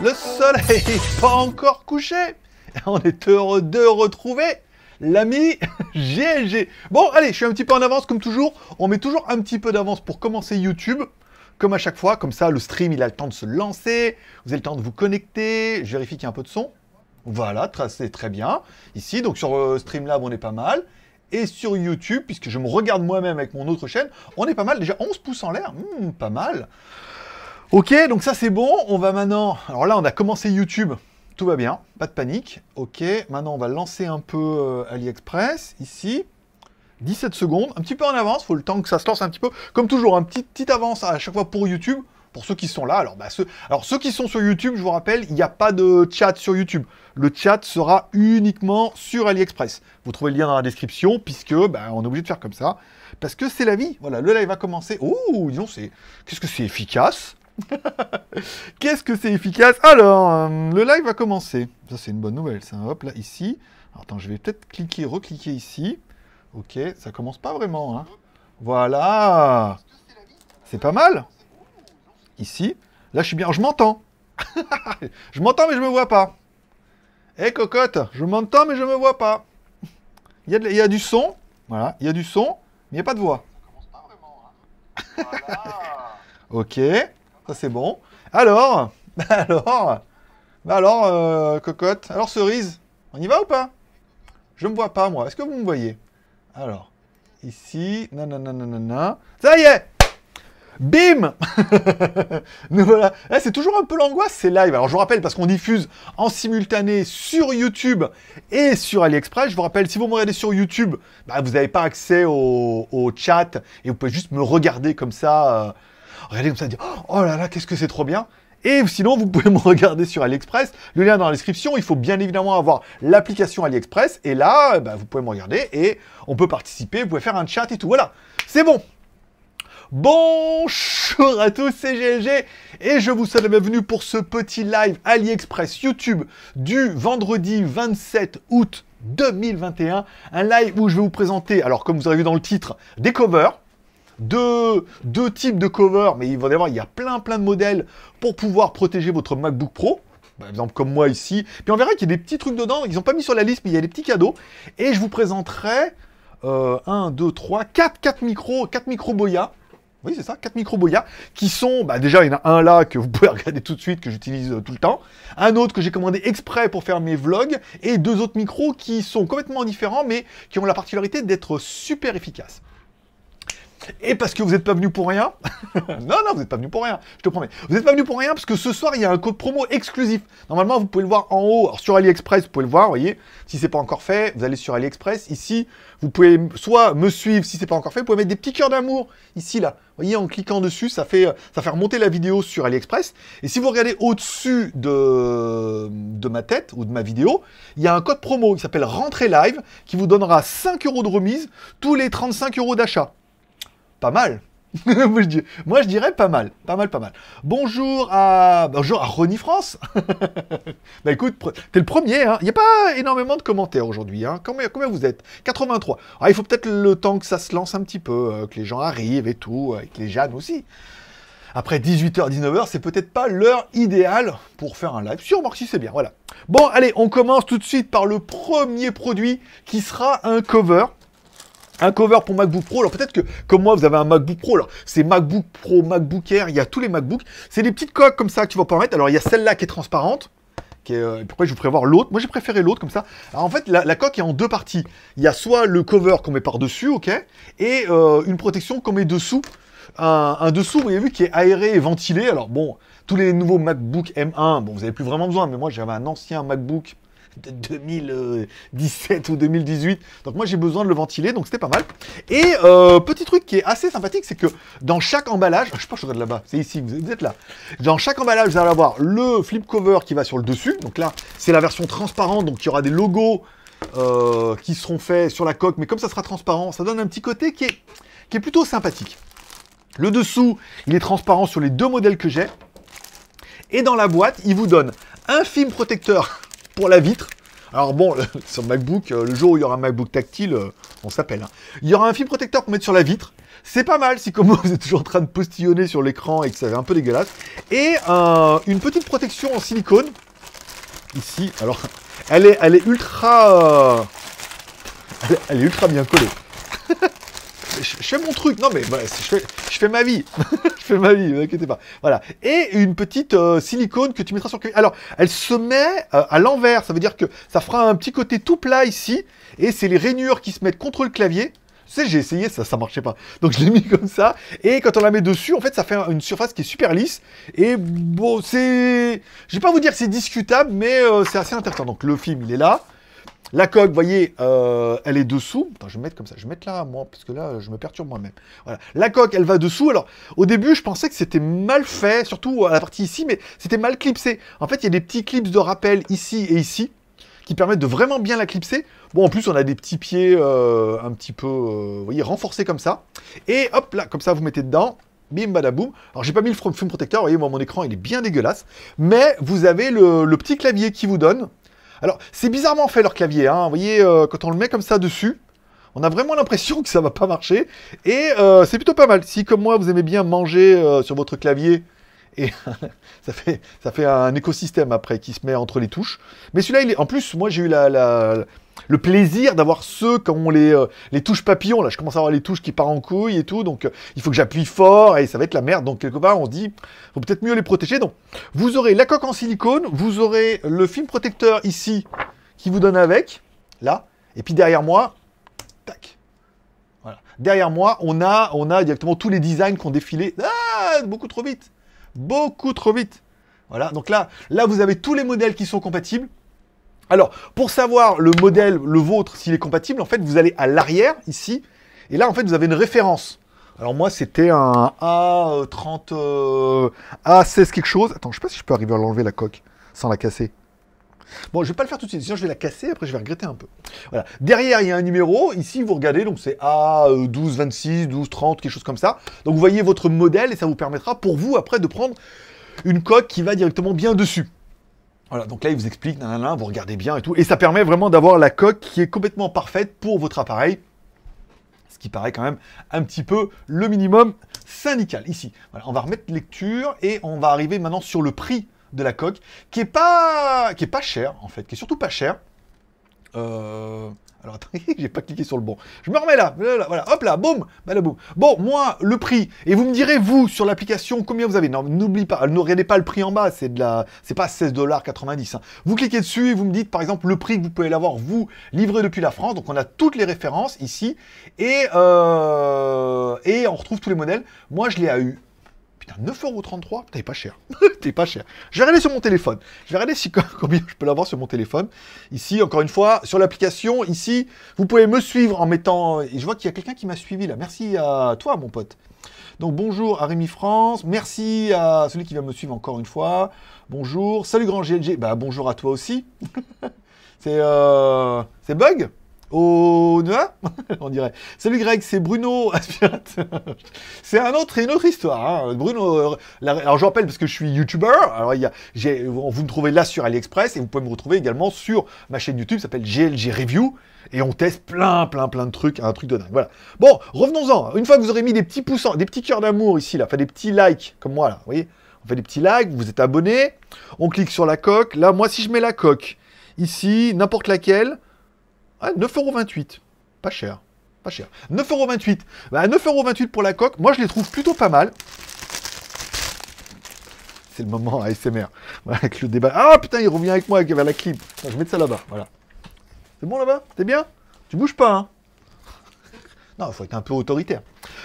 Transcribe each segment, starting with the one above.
Le soleil n'est pas encore couché. On est heureux de retrouver l'ami GLG. Bon, allez, je suis un petit peu en avance comme toujours. On met toujours un petit peu d'avance pour commencer YouTube. Comme à chaque fois, comme ça, le stream, il a le temps de se lancer. Vous avez le temps de vous connecter. Je vérifie qu'il y a un peu de son. Voilà, c'est très bien. Ici, donc sur euh, Streamlab, on est pas mal. Et sur YouTube, puisque je me regarde moi-même avec mon autre chaîne, on est pas mal. Déjà, 11 pouces en l'air, hmm, pas mal. Ok, donc ça c'est bon. On va maintenant... Alors là, on a commencé YouTube. Tout va bien, pas de panique. Ok, maintenant on va lancer un peu euh, AliExpress, ici. 17 secondes, un petit peu en avance, faut le temps que ça se lance un petit peu. Comme toujours, un petit, petit avance à chaque fois pour YouTube. Pour ceux qui sont là, alors, bah, ceux, alors ceux qui sont sur YouTube, je vous rappelle, il n'y a pas de chat sur YouTube. Le chat sera uniquement sur AliExpress. Vous trouvez le lien dans la description, puisque bah, on est obligé de faire comme ça. Parce que c'est la vie. Voilà, le live va commencer. Oh, disons, c'est. Qu'est-ce que c'est efficace Qu'est-ce que c'est efficace Alors, euh, le live va commencer. Ça, c'est une bonne nouvelle. Ça. Hop, là, ici. attends, je vais peut-être cliquer, recliquer ici. Ok, ça commence pas vraiment. Hein. Voilà. C'est pas mal. Ici. Là, je suis bien. Je m'entends. je m'entends, mais je me vois pas. Hé, eh, cocotte, je m'entends, mais je me vois pas. Il y, a du son. Voilà, il y a du son, mais il n'y a pas de voix. Ça commence hein. ok ça c'est bon. Alors, alors, alors, euh, cocotte, alors cerise, on y va ou pas Je me vois pas moi, est-ce que vous me voyez Alors, ici, Non, non, non. ça y est Bim Nous voilà. Eh, c'est toujours un peu l'angoisse, c'est live. Alors, je vous rappelle, parce qu'on diffuse en simultané sur YouTube et sur AliExpress. Je vous rappelle, si vous me regardez sur YouTube, bah, vous n'avez pas accès au, chat et vous pouvez juste me regarder comme ça. Euh, regardez comme ça, dire oh là là, qu'est-ce que c'est trop bien. Et sinon, vous pouvez me regarder sur AliExpress. Le lien dans la description. Il faut bien évidemment avoir l'application AliExpress. Et là, bah, vous pouvez me regarder et on peut participer. Vous pouvez faire un chat et tout. Voilà, c'est bon. Bonjour à tous, c'est GLG et je vous souhaite la bienvenue pour ce petit live AliExpress YouTube du vendredi 27 août 2021. Un live où je vais vous présenter, alors comme vous avez vu dans le titre, des covers, deux, deux types de covers, mais il va y avoir, il y a plein plein de modèles pour pouvoir protéger votre MacBook Pro par exemple comme moi ici. Puis on verra qu'il y a des petits trucs dedans, ils n'ont pas mis sur la liste, mais il y a des petits cadeaux. Et je vous présenterai 1, 2, 3, 4, quatre micros, 4 micros Boya. Oui, c'est ça, 4 micros Boya, qui sont, bah déjà, il y en a un là que vous pouvez regarder tout de suite, que j'utilise euh, tout le temps, un autre que j'ai commandé exprès pour faire mes vlogs, et deux autres micros qui sont complètement différents, mais qui ont la particularité d'être super efficaces et parce que vous n'êtes pas venu pour rien. non, non, vous n'êtes pas venu pour rien, je te promets. Vous n'êtes pas venu pour rien parce que ce soir, il y a un code promo exclusif. Normalement, vous pouvez le voir en haut. Alors, sur AliExpress, vous pouvez le voir, vous voyez. Si ce n'est pas encore fait, vous allez sur AliExpress. Ici, vous pouvez soit me suivre si ce n'est pas encore fait, vous pouvez mettre des petits cœurs d'amour ici, là. Vous voyez, en cliquant dessus, ça fait, euh, ça fait remonter la vidéo sur AliExpress. Et si vous regardez au-dessus de, de ma tête ou de ma vidéo, il y a un code promo qui s'appelle Rentrée Live qui vous donnera 5 euros de remise tous les 35 euros d'achat pas mal. moi, je dirais, pas mal, pas mal, pas mal. Bonjour à, bonjour à Ronnie France. bah écoute, t'es le premier. Il hein. a pas énormément de commentaires aujourd'hui. Hein. Combien, vous êtes 83. Ah, il faut peut-être le temps que ça se lance un petit peu, euh, que les gens arrivent et tout, euh, et que les jeunes aussi. Après 18h, 19h, c'est peut-être pas l'heure idéale pour faire un live. sur que c'est bien, voilà. Bon, allez, on commence tout de suite par le premier produit qui sera un cover. Un cover pour MacBook Pro. Alors peut-être que, comme moi, vous avez un MacBook Pro. Alors c'est MacBook Pro, MacBook Air, il y a tous les MacBooks. C'est des petites coques comme ça que tu vas pas mettre. Alors il y a celle-là qui est transparente. Qui est, euh, je vous ferai voir l'autre. Moi, j'ai préféré l'autre comme ça. Alors en fait, la, coque est en deux parties. Il y a soit le cover qu'on met par-dessus, ok, et euh, une protection qu'on met dessous. Un, dessous, vous avez vu, qui est aéré et ventilé. Alors bon, tous les nouveaux MacBook M1, bon, vous avez plus vraiment besoin, mais moi, j'avais un ancien MacBook 2017 ou 2018. Donc moi j'ai besoin de le ventiler, donc c'était pas mal. Et euh, petit truc qui est assez sympathique, c'est que dans chaque emballage, je sais pas, je regarde là-bas, c'est ici, vous êtes là. Dans chaque emballage, vous allez avoir le flip cover qui va sur le dessus. Donc là, c'est la version transparente, donc il y aura des logos euh, qui seront faits sur la coque, mais comme ça sera transparent, ça donne un petit côté qui est, qui est plutôt sympathique. Le dessous, il est transparent sur les deux modèles que j'ai. Et dans la boîte, il vous donne un film protecteur pour la vitre. Alors bon, sur MacBook, euh, le jour où il y aura un MacBook tactile, euh, on s'appelle. Hein. Il y aura un film protecteur pour mettre sur la vitre. C'est pas mal si comme vous êtes toujours en train de postillonner sur l'écran et que ça fait un peu dégueulasse. Et une petite protection en silicone. Ici, alors, elle est, elle est ultra... Euh, elle est ultra bien collée. je, fais mon truc. Non, mais je fais, ma vie. je fais ma vie, ne inquiétez pas. Voilà. Et une petite euh, silicone que tu mettras sur le clavier, Alors, elle se met euh, à l'envers. Ça veut dire que ça fera un petit côté tout plat ici. Et c'est les rainures qui se mettent contre le clavier. Tu sais, j'ai essayé, ça, ça marchait pas. Donc je l'ai mis comme ça. Et quand on la met dessus, en fait, ça fait une surface qui est super lisse. Et bon, c'est... Je vais pas vous dire c'est discutable, mais euh, c'est assez intéressant. Donc le film, il est là. La coque, vous voyez, euh, elle est dessous. Attends, je vais mettre comme ça. Je vais mettre là, moi, parce que là, je me perturbe moi-même. Voilà. La coque, elle va dessous. Alors, au début, je pensais que c'était mal fait, surtout à la partie ici, mais c'était mal clipsé. En fait, il y a des petits clips de rappel ici et ici qui permettent de vraiment bien la clipser. Bon, en plus, on a des petits pieds euh, un petit peu, euh, vous voyez, renforcés comme ça. Et hop, là, comme ça, vous mettez dedans. Bim, badaboum. Alors, j'ai pas mis le fume protecteur. Vous voyez, moi, mon écran, il est bien dégueulasse. Mais vous avez le petit clavier qui vous donne alors, c'est bizarrement fait leur clavier. Hein. Vous voyez, euh, quand on le met comme ça dessus, on a vraiment l'impression que ça va pas marcher. Et euh, c'est plutôt pas mal. Si, comme moi, vous aimez bien manger euh, sur votre clavier, et ça, fait, ça fait un écosystème après qui se met entre les touches. Mais celui-là, il est... en plus, moi, j'ai eu la le plaisir d'avoir ceux quand on les, euh, les touches papillon Là, je commence à avoir les touches qui partent en couille et tout, donc euh, il faut que j'appuie fort et ça va être la merde. Donc quelque part, on se dit, faut peut-être mieux les protéger. Donc, vous aurez la coque en silicone, vous aurez le film protecteur ici qui vous donne avec, là, et puis derrière moi, tac. Voilà. Derrière moi, on a, on a directement tous les designs qui ont défilé. Ah, beaucoup trop vite. Beaucoup trop vite. Voilà, donc là, là, vous avez tous les modèles qui sont compatibles. Alors, pour savoir le modèle, le vôtre, s'il est compatible, en fait, vous allez à l'arrière, ici, et là, en fait, vous avez une référence. Alors moi, c'était un A30... Euh, A16 quelque chose. Attends, je sais pas si je peux arriver à l'enlever, la coque, sans la casser. Bon, je vais pas le faire tout de suite, sinon je vais la casser, après je vais regretter un peu. Voilà. Derrière, il y a un numéro. Ici, vous regardez, donc c'est A1226, 1230, quelque chose comme ça. Donc vous voyez votre modèle et ça vous permettra pour vous, après, de prendre une coque qui va directement bien dessus. Voilà, donc là, il vous explique, nanana, vous regardez bien et tout. Et ça permet vraiment d'avoir la coque qui est complètement parfaite pour votre appareil. Ce qui paraît quand même un petit peu le minimum syndical ici. Voilà, on va remettre lecture et on va arriver maintenant sur le prix de la coque qui est pas, qui est pas cher en fait, qui est surtout pas cher. Euh, alors attendez, j'ai pas cliqué sur le bon. Je me remets là, voilà, hop là, boum, boum. Bon, moi, le prix, et vous me direz, vous, sur l'application, combien vous avez. Non, n'oubliez pas, ne regardez pas le prix en bas, c'est de la, c'est pas 16,90$. Hein. Vous cliquez dessus et vous me dites, par exemple, le prix que vous pouvez l'avoir, vous, livré depuis la France. Donc on a toutes les références ici, et, euh, et on retrouve tous les modèles. Moi, je l'ai ai. eu 9,33€, t'es pas cher. t'es pas cher. Je vais regarder sur mon téléphone. Je vais regarder si, combien je peux l'avoir sur mon téléphone. Ici, encore une fois, sur l'application, ici, vous pouvez me suivre en mettant... Et je vois qu'il y a quelqu'un qui m'a suivi là. Merci à toi, mon pote. Donc bonjour à Rémi France, merci à celui qui va me suivre encore une fois. Bonjour, salut grand GLG, bah bonjour à toi aussi. c'est euh... Bug Oh, on dirait. Salut Greg, c'est Bruno C'est un autre, et une autre histoire. Hein. Bruno, euh, alors je rappelle parce que je suis YouTuber. Alors vous me trouvez là sur AliExpress et vous pouvez me retrouver également sur ma chaîne YouTube, s'appelle GLG Review et on teste plein, plein, plein de trucs, un truc de dingue. Voilà. Bon, revenons-en. Une fois que vous aurez mis des petits pouces, des petits cœurs d'amour ici, là, enfin des petits likes comme moi là, vous voyez, on fait des petits likes, vous êtes abonné, on clique sur la coque. Là, moi, si je mets la coque ici, n'importe laquelle, 9,28€. Ah, pas cher. Pas cher. 9,28€. Bah, 9,28€ pour la coque. Moi, je les trouve plutôt pas mal. C'est le moment ASMR. avec le débat. Ah putain, il revient avec moi avec la clip. je vais mettre ça là-bas. Voilà. C'est bon là-bas T'es bien Tu bouges pas, hein Non, il faut être un peu autoritaire.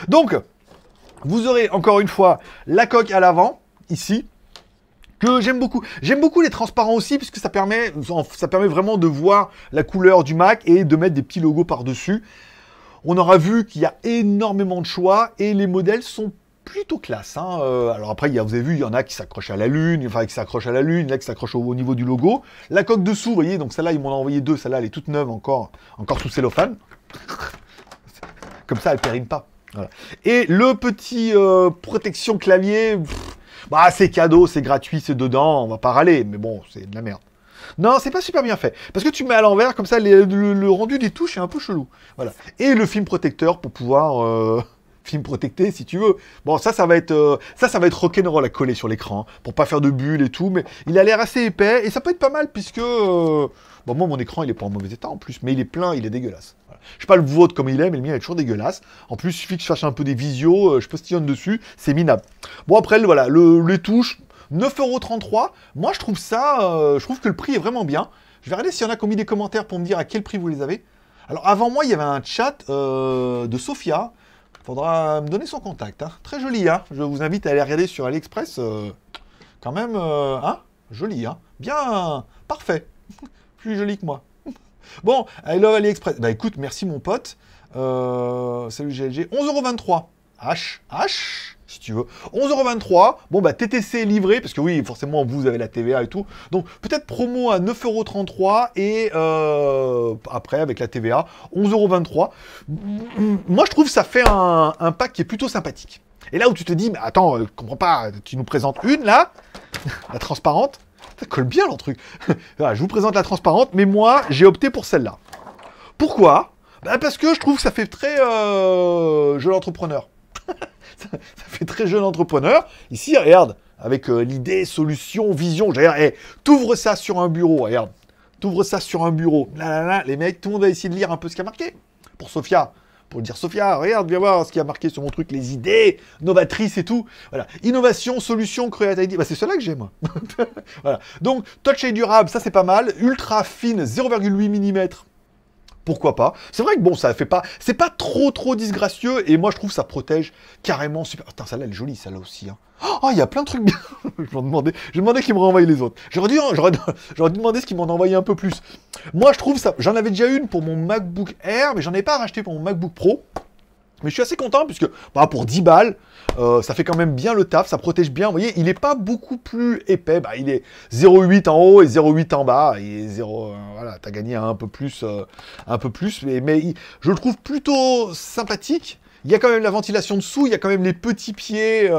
Donc, vous aurez encore une fois la coque à l'avant, ici, que j'aime beaucoup. J'aime beaucoup les transparents aussi, puisque ça permet, ça permet vraiment de voir la couleur du Mac et de mettre des petits logos par-dessus. On aura vu qu'il y a énormément de choix et les modèles sont plutôt classe. Hein. Euh, alors après, y a, vous avez vu, il y en a qui s'accrochent à la lune, enfin qui s'accrochent à la lune, là qui s'accrochent au, niveau du logo. La coque dessous, vous voyez, donc celle-là, ils m'ont ont envoyé deux, celle-là, elle est toute neuve encore, encore sous cellophane. Comme ça, elle périme pas. Et le petit euh, protection clavier, bah, c'est cadeau, c'est gratuit, c'est dedans, on va pas râler, mais bon, c'est de la merde. Non, c'est pas super bien fait. Parce que tu mets à l'envers, comme ça, le, rendu des touches est un peu chelou. Voilà. Et le film protecteur pour pouvoir... Euh, film protecté si tu veux. Bon ça ça va être euh, ça ça va être rock'n'roll à coller sur l'écran pour pas faire de bulles et tout mais il a l'air assez épais et ça peut être pas mal puisque euh, bon moi mon écran il est pas en mauvais état en plus mais il est plein, il est dégueulasse. Je sais pas le vôtre comme il est, mais le mien est toujours dégueulasse. En plus, il suffit que je fasse un peu des visios, euh, je postillonne dessus, c'est minable. Bon, après, voilà, les touches, 9,33€. Moi, je trouve ça, euh, je trouve que le prix est vraiment bien. Je vais regarder s'il y en a qui ont mis des commentaires pour me dire à quel prix vous les avez. Alors, avant moi, il y avait un chat euh, de Sofia. Faudra me donner son contact. Hein. Très joli, hein. Je vous invite à aller regarder sur AliExpress. quand même, hein. Joli, Bien, parfait. Plus joli que moi. Bon, I love AliExpress. Bah écoute, merci mon pote. Euh, salut GLG. 11,23€. H, H, si tu veux. 11,23€. Bon, bah, TTC livré, parce que oui, forcément, vous avez la TVA et tout. Donc, peut-être promo à 9,33€ et euh, après, avec la TVA, 11,23€. Moi, je trouve ça fait un, pack qui est plutôt sympathique. Et là où tu te dis, mais attends, euh, je comprends pas, tu nous présentes une là, la transparente, ça colle bien leur truc. je vous présente la transparente, mais moi, j'ai opté pour celle-là. Pourquoi bah, Parce que je trouve que ça fait très euh, ...jeune entrepreneur. ça, fait très jeune entrepreneur. Ici, regarde, avec euh, l'idée, solution, vision. J'ai hey, t'ouvres ça sur un bureau, regarde. T'ouvres ça sur un bureau. Là, là, là, les mecs, tout le monde a essayé de lire un peu ce qu'il y a marqué. Pour Sophia pour dire Sophia, regarde, viens voir ce qui a marqué sur mon truc, les idées novatrices et tout. Voilà. Innovation, solution, create bah, c'est cela que j'aime. voilà. Donc, touch et durable, ça c'est pas mal. Ultra fine, 0,8 mm pourquoi pas. C'est vrai que bon, ça fait pas, c'est pas trop trop disgracieux et moi je trouve ça protège carrément super. Attends, celle-là elle est jolie, celle-là aussi. Hein. Oh, il y a plein de trucs bien. je m'en demandais, je demandais qu'ils me renvoie les autres. J'aurais dû, hein, j'aurais, j'aurais ce qu'ils m'en envoyaient un peu plus. Moi je trouve ça, j'en avais déjà une pour mon MacBook Air, mais j'en ai pas racheté pour mon MacBook Pro. Mais je suis assez content puisque bah, pour 10 balles, euh, ça fait quand même bien le taf, ça protège bien. Vous voyez, il n'est pas beaucoup plus épais. Bah, il est 0,8 en haut et 0,8 en bas. Et 0, euh, Voilà, voilà, as gagné un peu plus. Euh, un peu plus mais, je le trouve plutôt sympathique. Il y a quand même la ventilation dessous, il y a quand même les petits pieds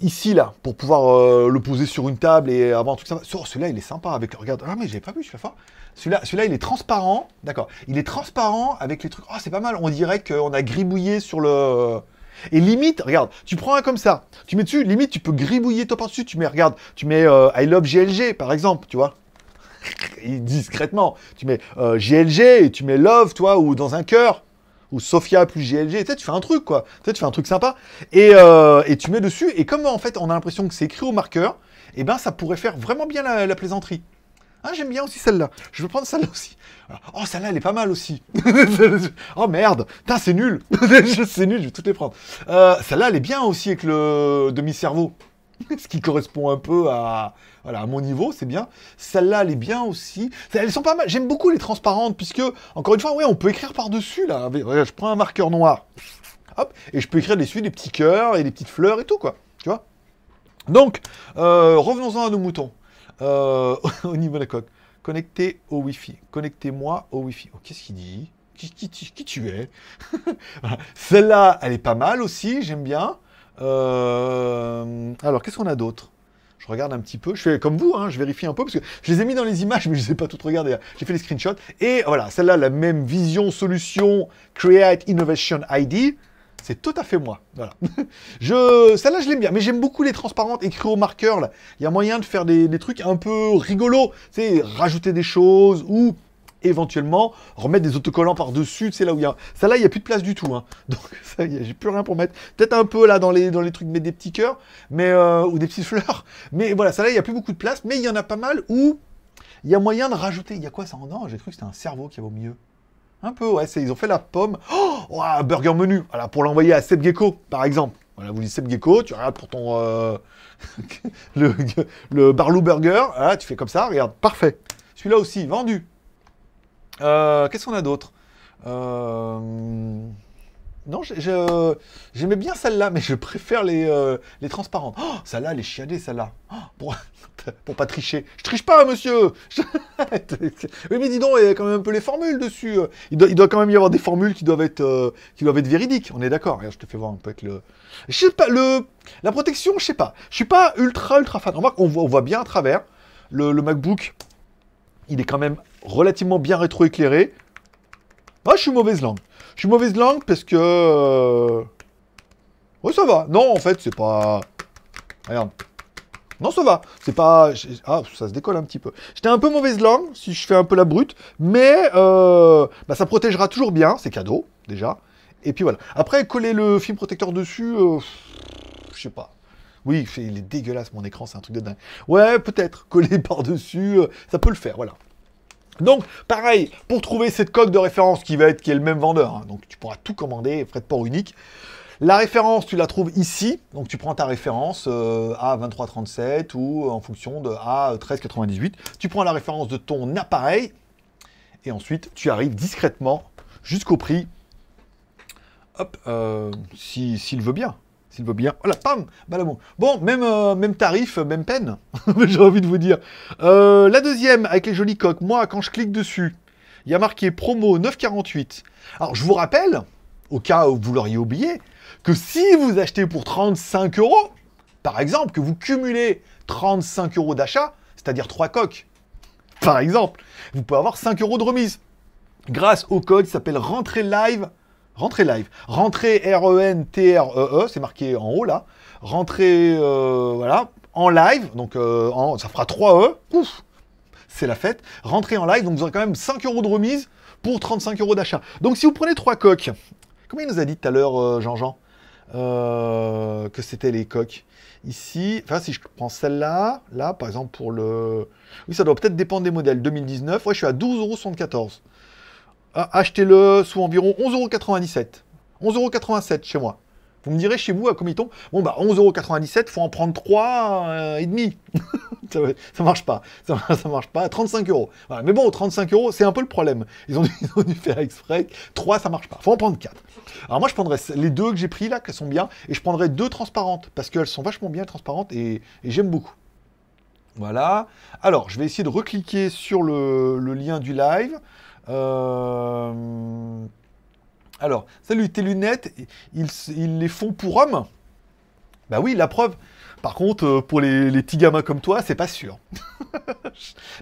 ici là pour pouvoir le poser sur une table et avoir tout ça. sympa. Oh, celui-là il est sympa avec le Ah mais j'ai pas vu fais fort. Celui-là, il est transparent. D'accord. Il est transparent avec les trucs. Oh, c'est pas mal. On dirait qu'on a gribouillé sur le. Et limite, regarde, tu prends un comme ça, tu mets dessus, limite, tu peux gribouiller top par dessus, tu mets, regarde, tu mets euh, I love GLG, par exemple, tu vois. discrètement, tu mets GLG euh, et tu mets love, toi, ou dans un cœur, ou Sophia plus GLG, tu tu fais un truc, quoi. Tu tu fais un truc sympa. Euh, et, tu mets dessus, et comme en fait, on a l'impression que c'est écrit au marqueur, et eh ben, ça pourrait faire vraiment bien la plaisanterie. Ah, j'aime bien aussi celle-là. Je veux prendre celle-là aussi. oh, celle-là, elle est pas mal aussi. oh merde. Putain, c'est nul. c'est nul, je vais toutes les prendre. Euh, celle-là, elle est bien aussi avec le demi-cerveau. Ce qui correspond un peu à, mon niveau, c'est bien. Celle-là, elle est bien aussi. Elles sont pas mal. J'aime beaucoup les transparentes, puisque, encore une fois, ouais, on peut écrire par-dessus, là. Je prends un marqueur noir. Hop, et je peux écrire dessus des petits cœurs et des petites fleurs et tout, quoi. Tu vois Donc, euh, revenons-en à nos moutons. Euh, au niveau de la coque. Connectez au Wi-Fi. Connectez-moi au Wi-Fi. Oh, qu'est-ce qu'il dit qui, qui, qui, tu es voilà. Celle-là, elle est pas mal aussi, j'aime bien. Euh... Alors, qu'est-ce qu'on a d'autre je regarde un petit peu, je fais comme vous, hein, je vérifie un peu, parce que je les ai mis dans les images, mais je ne les ai pas toutes regardées. J'ai fait les screenshots. Et voilà, celle-là, la même vision, solution, Create Innovation ID. C'est tout à fait moi. Voilà. je, celle-là, je l'aime bien, mais j'aime beaucoup les transparentes écrites au marqueur. Là. Il y a moyen de faire des, trucs un peu rigolos. C'est rajouter des choses ou éventuellement remettre des autocollants par-dessus, c'est là où il y a... Ça là, il n'y a plus de place du tout, hein. donc ça y j'ai plus rien pour mettre. Peut-être un peu là dans les, dans les trucs, mais des petits cœurs, mais, euh, ou des petites fleurs, mais voilà, ça là, il n'y a plus beaucoup de place, mais il y en a pas mal où il y a moyen de rajouter... Il y a quoi ça en... Non, j'ai cru que c'était un cerveau qui avait au milieu. Un peu, ouais, ils ont fait la pomme. Oh, burger menu. Voilà, pour l'envoyer à Seb Gecko, par exemple. Voilà, vous dites Seb Gecko, tu regardes pour ton. Euh, le, Barlou Burger. Hein, tu fais comme ça, regarde, parfait. Celui-là aussi, vendu. Euh, qu'est-ce qu'on a d'autre euh, non, euh, j'aimais bien celle-là, mais je préfère les, euh, les transparentes. Oh, celle-là, elle est chiadée, celle-là. Oh, pour, pour pas tricher. Je triche pas, monsieur Oui, mais dis donc, il y a quand même un peu les formules dessus. Il doit, il doit quand même y avoir des formules qui doivent être, euh, qui doivent être véridiques. On est d'accord. Regarde, je te fais voir un peu avec le... Je sais pas, le... La protection, je sais pas. Je suis pas ultra, ultra fan. on voit, on voit bien à travers. Le, MacBook, il est quand même relativement bien rétroéclairé. Moi, je suis mauvaise langue. Je suis mauvaise langue parce que... Euh, ouais, ça va. Non, en fait, c'est pas... Regarde. Non, ça va. C'est pas... Ah, ça se décolle un petit peu. J'étais un peu mauvaise langue, si je fais un peu la brute. Mais euh, bah, ça protégera toujours bien. C'est cadeau, déjà. Et puis voilà. Après, coller le film protecteur dessus... Euh, je sais pas. Oui, il est dégueulasse, mon écran, c'est un truc de dingue. Ouais, peut-être. Coller par-dessus, ça peut le faire, voilà. Donc, pareil, pour trouver cette coque de référence qui va être, qui est le même vendeur, hein, donc tu pourras tout commander, frais de port unique. La référence, tu la trouves ici, donc tu prends ta référence euh, à A2337 ou en fonction de A1398. Tu prends la référence de ton appareil et ensuite tu arrives discrètement jusqu'au prix, hop, euh, s'il veut bien s'il veut bien. Voilà, pam Balamon. Bon, même, euh, même tarif, euh, même peine, j'ai envie de vous dire. Euh, la deuxième, avec les jolies coques, moi, quand je clique dessus, il y a marqué promo 9,48. Alors, je vous rappelle, au cas où vous l'auriez oublié, que si vous achetez pour 35 euros, par exemple, que vous cumulez 35 euros d'achat, c'est-à-dire 3 coques, par exemple, vous pouvez avoir 5 euros de remise. Grâce au code qui s'appelle Rentrée Live Rentrée live. rentrer R-E-N-T-R-E-E, e e, c'est marqué en haut là. rentrer euh, voilà, en live, donc euh, ça fera 3 E. c'est la fête. rentrer en live, donc vous aurez quand même 5 euros de remise pour 35 euros d'achat. Donc si vous prenez 3 coques, comme il nous a dit tout à l'heure euh, Jean-Jean que c'était les coques Ici, enfin si je prends celle-là, là par exemple pour le... Oui ça doit peut-être dépendre des modèles. 2019, ouais je suis à 12,74 euros. Ah, achetez-le sous environ 11,97€. 11,87€ chez moi. Vous me direz chez vous à combien Bon bah 11,97€, faut en prendre 3 euh, et demi. ça, marche pas. Ça, marche pas. 35 euros. Mais bon, 35 euros, c'est un peu le problème. Ils ont, dû, faire exprès. 3, ça marche pas. Faut en prendre 4. Alors moi, je prendrais les deux que j'ai pris là, qui sont bien, et je prendrais deux transparentes parce qu'elles sont vachement bien transparentes et, j'aime beaucoup. Voilà. Alors, je vais essayer de recliquer sur le lien du live. Euh, alors, salut, tes lunettes, ils, les font pour hommes Bah oui, la preuve. Par contre, euh, pour les, petits gamins comme toi, c'est pas sûr.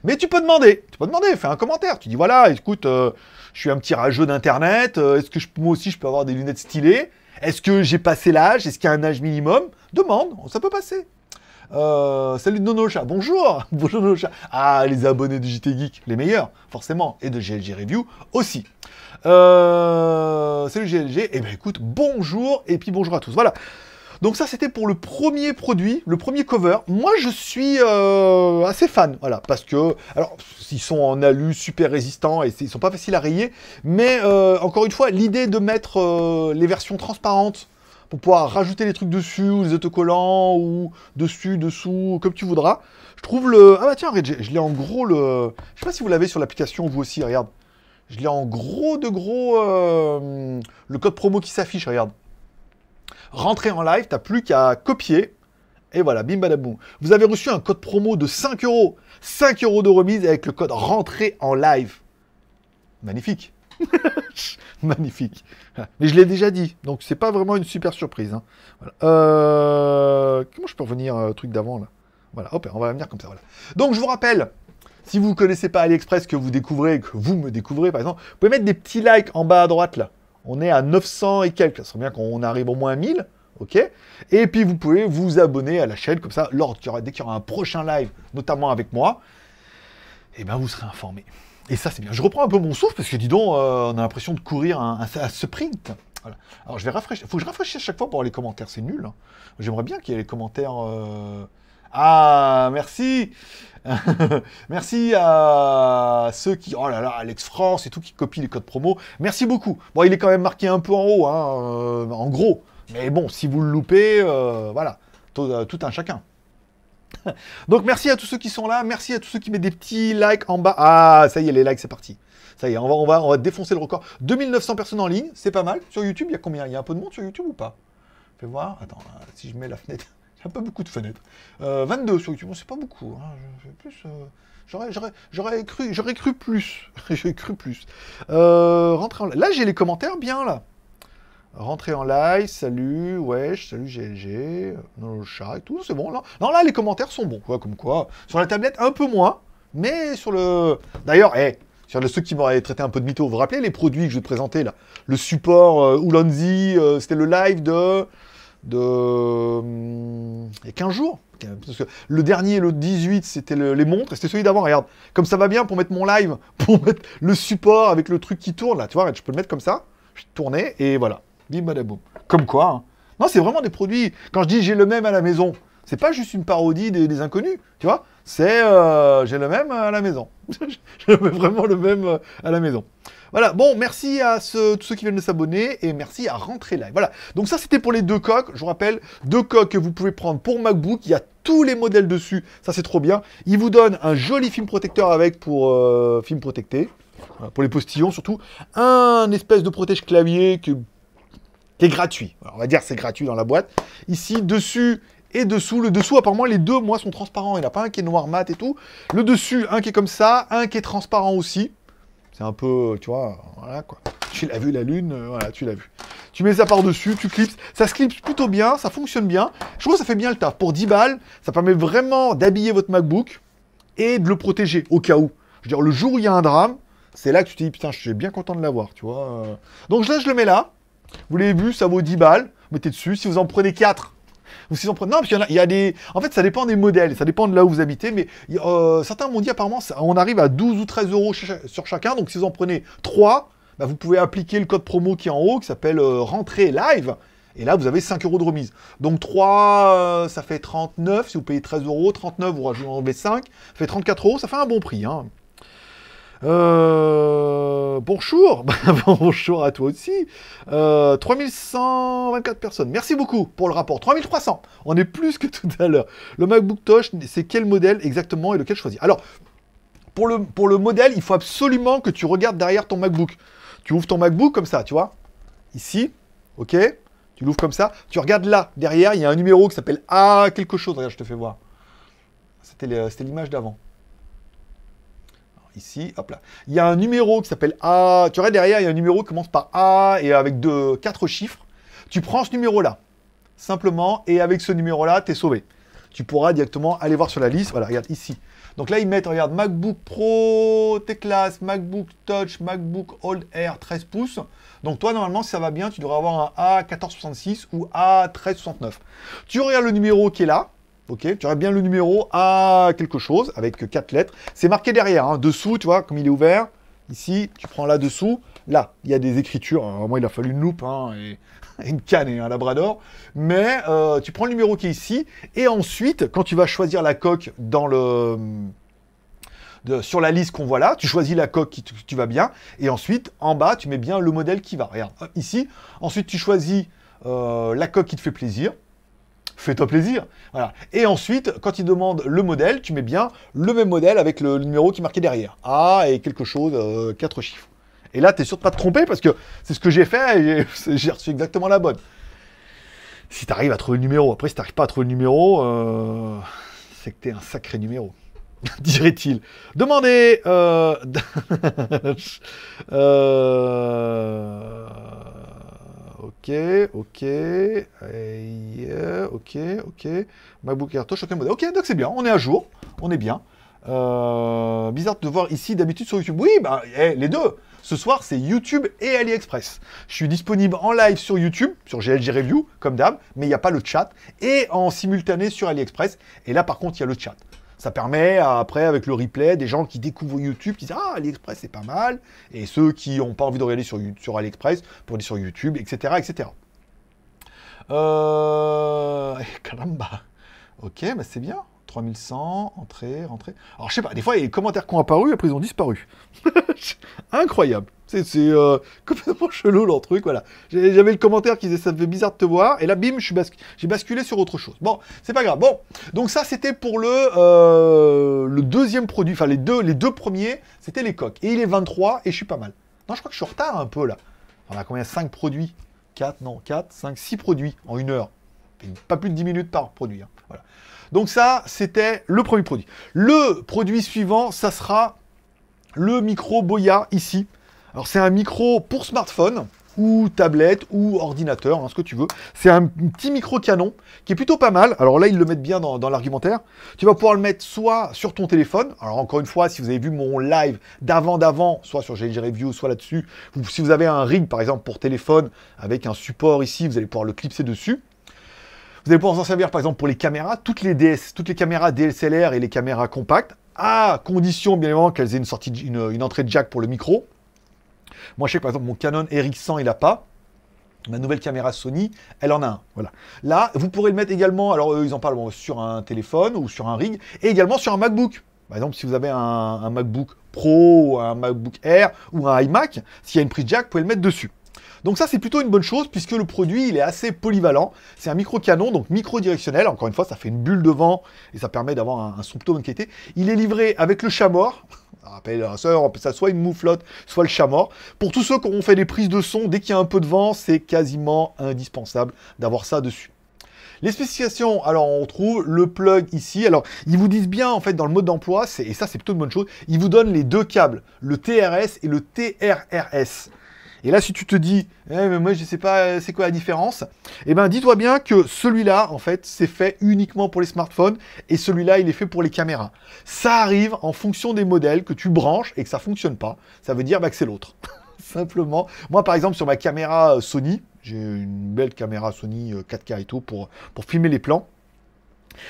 Mais tu peux demander, tu peux demander, fais un commentaire. Tu dis voilà, écoute, euh, je suis un petit rageux d'internet, est-ce que moi aussi je peux avoir des lunettes stylées Est-ce que j'ai passé l'âge Est-ce qu'il y a un âge minimum Demande, ça peut passer. Euh, salut Nonocha, Chat, bonjour Bonjour Ah, les abonnés de JT Geek, les meilleurs, forcément, et de GLG Review aussi. Euh, salut GLG, et eh ben, écoute, bonjour, et puis bonjour à tous, voilà donc ça, c'était pour le premier produit, le premier cover. Moi, je suis euh, assez fan, voilà, parce que, alors, ils sont en alu super résistant et ils sont pas faciles à rayer, mais euh, encore une fois, l'idée de mettre les versions transparentes pour pouvoir rajouter les trucs dessus, ou les autocollants, ou dessus, dessous, comme tu voudras. Je trouve le... Ah bah tiens, je l'ai en gros le... Je sais pas si vous l'avez sur l'application, vous aussi, regarde. Je l'ai en gros de gros... Euh, le code promo qui s'affiche, regarde. Rentrer en live, t'as plus qu'à copier. Et voilà, bim badaboum. Vous avez reçu un code promo de 5 euros. 5 euros de remise avec le code rentrer en live. Magnifique. Magnifique. Mais je l'ai déjà dit, donc c'est pas vraiment une super surprise. Hein. Euh, comment je peux revenir un euh, truc d'avant là Voilà, hop, on va venir comme ça. Donc je vous rappelle, si vous ne connaissez pas AliExpress, que vous découvrez, que vous me découvrez par exemple, vous pouvez mettre des petits likes en bas à droite là. On est à 900 et quelques, ça serait bien qu'on arrive au moins à 1000. Ok Et puis vous pouvez vous abonner à la chaîne, comme ça, lors, dès qu'il y aura un prochain live, notamment avec moi, et eh ben vous serez informé. Et ça, c'est bien. Je reprends un peu mon souffle parce que dis donc, euh, on a l'impression de courir un, un, sprint. Alors, je vais rafraîchir. faut que je rafraîchisse à chaque fois pour les commentaires. C'est nul. Hein. J'aimerais bien qu'il y ait les commentaires. Euh, ah, merci Merci à ceux qui... Oh là là, Alex France et tout, qui copient les codes promo. Merci beaucoup. Bon, il est quand même marqué un peu en haut, hein, euh, en gros. Mais bon, si vous le loupez, voilà, tout un chacun. Donc merci à tous ceux qui sont là, merci à tous ceux qui mettent des petits likes en bas. Ah, ça y est, les likes, c'est parti. Ça y est, on va, on va, on va défoncer le record. 2900 personnes en ligne, c'est pas mal. Sur YouTube, il y a combien Il y a un peu de monde sur YouTube ou pas Fais voir. Attends, euh, si je mets la fenêtre. Il n'y a pas beaucoup de fenêtres. 22 euh, sur YouTube, c'est pas beaucoup. Hein. plus. Euh, j'aurais cru, j'aurais cru plus. j'aurais cru plus. Euh, Là, j'ai les commentaires bien, là. Rentrer en live, salut, wesh, salut GLG, euh, le chat et tout, c'est bon. Là. Non, là, les commentaires sont bons, quoi, comme quoi. Sur la tablette, un peu moins, mais sur le... D'ailleurs, eh, sur le ceux qui m'auraient traité un peu de mytho, vous vous rappelez les produits que je vais présenter, là Le support euh, euh, c'était le live de... de... Hmm, il y a 15 jours parce que le dernier, le 18, c'était les montres, et c'était celui d'avant, regarde. Comme ça va bien pour mettre mon live, pour mettre le support avec le truc qui tourne, là, tu vois, je peux le mettre comme ça, je tourner, et voilà madame Comme quoi. Hein. Non, c'est vraiment des produits. Quand je dis j'ai le même à la maison, c'est pas juste une parodie des, inconnus, tu vois. C'est euh, j'ai le même à la maison. j'ai vraiment le même euh, à la maison. Voilà, bon, merci à ceux, tous ceux qui viennent de s'abonner et merci à Rentrer Live. Voilà, donc ça c'était pour les deux coques. Je vous rappelle, deux coques que vous pouvez prendre pour MacBook. Il y a tous les modèles dessus, ça c'est trop bien. Il vous donne un joli film protecteur avec pour euh, film protecté. pour les postillons surtout, un espèce de protège clavier que qui gratuit. on va dire c'est gratuit dans la boîte. Ici, dessus et dessous. Le dessous, apparemment, les deux, moi, sont transparents. Il n'y a pas un qui est noir mat et tout. Le dessus, un qui est comme ça, un qui est transparent aussi. C'est un peu, tu vois, voilà quoi. Tu l'as vu la lune, euh, voilà, tu l'as vu. Tu mets ça par-dessus, tu clips. Ça se clipse plutôt bien, ça fonctionne bien. Je trouve ça fait bien le taf. Pour 10 balles, ça permet vraiment d'habiller votre MacBook et de le protéger au cas où. Je veux dire, le jour où il y a un drame, c'est là que tu te dis, putain, je suis bien content de l'avoir, tu vois. Euh, donc là, je le mets là. Vous l'avez vu, ça vaut 10 balles. mettez dessus. Si vous en prenez 4, ou si vous en prenez. Non, parce qu'il y, a des. En fait, ça dépend des modèles. Ça dépend de là où vous habitez. Mais euh, certains m'ont dit apparemment, on arrive à 12 ou 13 euros sur chacun. Donc si vous en prenez 3, bah, vous pouvez appliquer le code promo qui est en haut, qui s'appelle rentrer euh, Rentrée Live. Et là, vous avez 5 euros de remise. Donc 3, euh, ça fait 39. Si vous payez 13 euros, 39, vous rajoutez 5. Ça fait 34 euros. Ça fait un bon prix. Hein. Euh, bonjour, bah, bonjour à toi aussi. 3124 euh, personnes, merci beaucoup pour le rapport. 3300, on est plus que tout à l'heure. Le MacBook Touch c'est quel modèle exactement et lequel choisir Alors, pour le, pour le modèle, il faut absolument que tu regardes derrière ton MacBook. Tu ouvres ton MacBook comme ça, tu vois Ici, ok Tu l'ouvres comme ça. Tu regardes là, derrière, il y a un numéro qui s'appelle ah quelque chose. Regarde, je te fais voir. C'était l'image d'avant ici, hop là. Il y a un numéro qui s'appelle A. Tu vois, derrière, il y a un numéro qui commence par A et avec deux, quatre chiffres. Tu prends ce numéro-là, simplement, et avec ce numéro-là, tu es sauvé. Tu pourras directement aller voir sur la liste. Voilà, regarde ici. Donc là, ils mettent, regarde, MacBook Pro, t MacBook Touch, MacBook Old Air 13 pouces. Donc toi, normalement, si ça va bien, tu devrais avoir un A1466 ou A1369. Tu regardes le numéro qui est là. Ok, tu aurais bien le numéro à quelque chose avec quatre lettres. C'est marqué derrière, hein, dessous, tu vois, comme il est ouvert. Ici, tu prends là-dessous. Là, il y a des écritures. Hein, Moi, il a fallu une loupe hein, et, une canne et un labrador. Mais euh, tu prends le numéro qui est ici. Et ensuite, quand tu vas choisir la coque dans le... Hum, sur la liste qu'on voit là, tu choisis la coque qui tu vas bien, et ensuite, en bas, tu mets bien le modèle qui va. Regarde, ici, ensuite, tu choisis euh, la coque qui te fait plaisir, fais-toi plaisir. Voilà. Et ensuite, quand il demande le modèle, tu mets bien le même modèle avec le, numéro qui est marqué derrière. Ah, et quelque chose, euh, quatre chiffres. Et là, tu es sûr de pas te tromper parce que c'est ce que j'ai fait et j'ai reçu exactement la bonne. Si tu arrives à trouver le numéro, après, si tu pas à trouver le numéro, euh, c'est que tu un sacré numéro. Dirait-il. Demandez. Euh, ok, ok, ok, ok. Ok, donc c'est bien, on est à jour, on est bien. Euh, bizarre de voir ici d'habitude sur YouTube. Oui, bah, eh, les deux. Ce soir, c'est YouTube et AliExpress. Je suis disponible en live sur YouTube, sur GLG Review, comme d'hab, mais il n'y a pas le chat, et en simultané sur AliExpress. Et là, par contre, il y a le chat. Ça permet après, avec le replay, des gens qui découvrent YouTube, qui disent Ah, AliExpress, c'est pas mal. Et ceux qui n'ont pas envie de regarder sur, sur AliExpress pour aller sur YouTube, etc. etc. Euh... Ok, bah, c'est bien. 3100, entrée, rentrée. Alors, je sais pas, des fois, les commentaires qui ont apparu, après ils ont disparu. Incroyable. C'est euh, complètement chelou leur truc, voilà. J'avais le commentaire qui disait ça fait bizarre de te voir, et là bim, j'ai basculé sur autre chose. Bon, c'est pas grave. Bon, donc ça c'était pour le, euh, le deuxième produit, enfin les deux, les deux premiers, c'était les coques. Et il est 23 et je suis pas mal. Non, je crois que je suis en retard un peu là. On a combien 5 produits 4, non, 4, 5, 6 produits en une heure. Pas plus de 10 minutes par produit. Hein. Voilà. Donc ça, c'était le premier produit. Le produit suivant, ça sera le micro Boya ici. Alors c'est un micro pour smartphone ou tablette ou ordinateur, hein, ce que tu veux. C'est un petit micro-canon qui est plutôt pas mal. Alors là, ils le mettent bien dans, l'argumentaire. Tu vas pouvoir le mettre soit sur ton téléphone. Alors encore une fois, si vous avez vu mon live d'avant d'avant, soit sur GLG Review, soit là-dessus. Si vous avez un rig, par exemple, pour téléphone, avec un support ici, vous allez pouvoir le clipser dessus. Vous allez pouvoir s'en en servir, par exemple, pour les caméras. Toutes les, DS, toutes les caméras DSLR et les caméras compactes, à condition, bien évidemment, qu'elles aient une, sortie, une, une entrée de jack pour le micro moi, je sais que par exemple, mon Canon RX100, il n'a pas. Ma nouvelle caméra Sony, elle en a un. Voilà. Là, vous pourrez le mettre également, alors ils en parlent sur un téléphone ou sur un rig, et également sur un MacBook. Par exemple, si vous avez un, MacBook Pro un MacBook Air ou un iMac, s'il y a une prise jack, vous pouvez le mettre dessus. Donc ça, c'est plutôt une bonne chose puisque le produit, il est assez polyvalent. C'est un micro-canon, donc micro-directionnel. Encore une fois, ça fait une bulle de vent et ça permet d'avoir un, son plutôt Il est livré avec le Chamor. On hein. ça, ça soit une mouflotte, soit le chamor. Pour tous ceux qui ont fait des prises de son, dès qu'il y a un peu de vent, c'est quasiment indispensable d'avoir ça dessus. Les spécifications, alors on trouve le plug ici. Alors ils vous disent bien en fait dans le mode d'emploi, et ça c'est plutôt une bonne chose, ils vous donnent les deux câbles, le TRS et le TRRS. Et là, si tu te dis, eh, mais moi, je ne sais pas, euh, c'est quoi la différence Eh ben, dis-toi bien que celui-là, en fait, c'est fait uniquement pour les smartphones et celui-là, il est fait pour les caméras. Ça arrive en fonction des modèles que tu branches et que ça fonctionne pas. Ça veut dire bah, que c'est l'autre. Simplement. Moi, par exemple, sur ma caméra euh, Sony, j'ai une belle caméra Sony 4K euh, et tout pour, filmer les plans.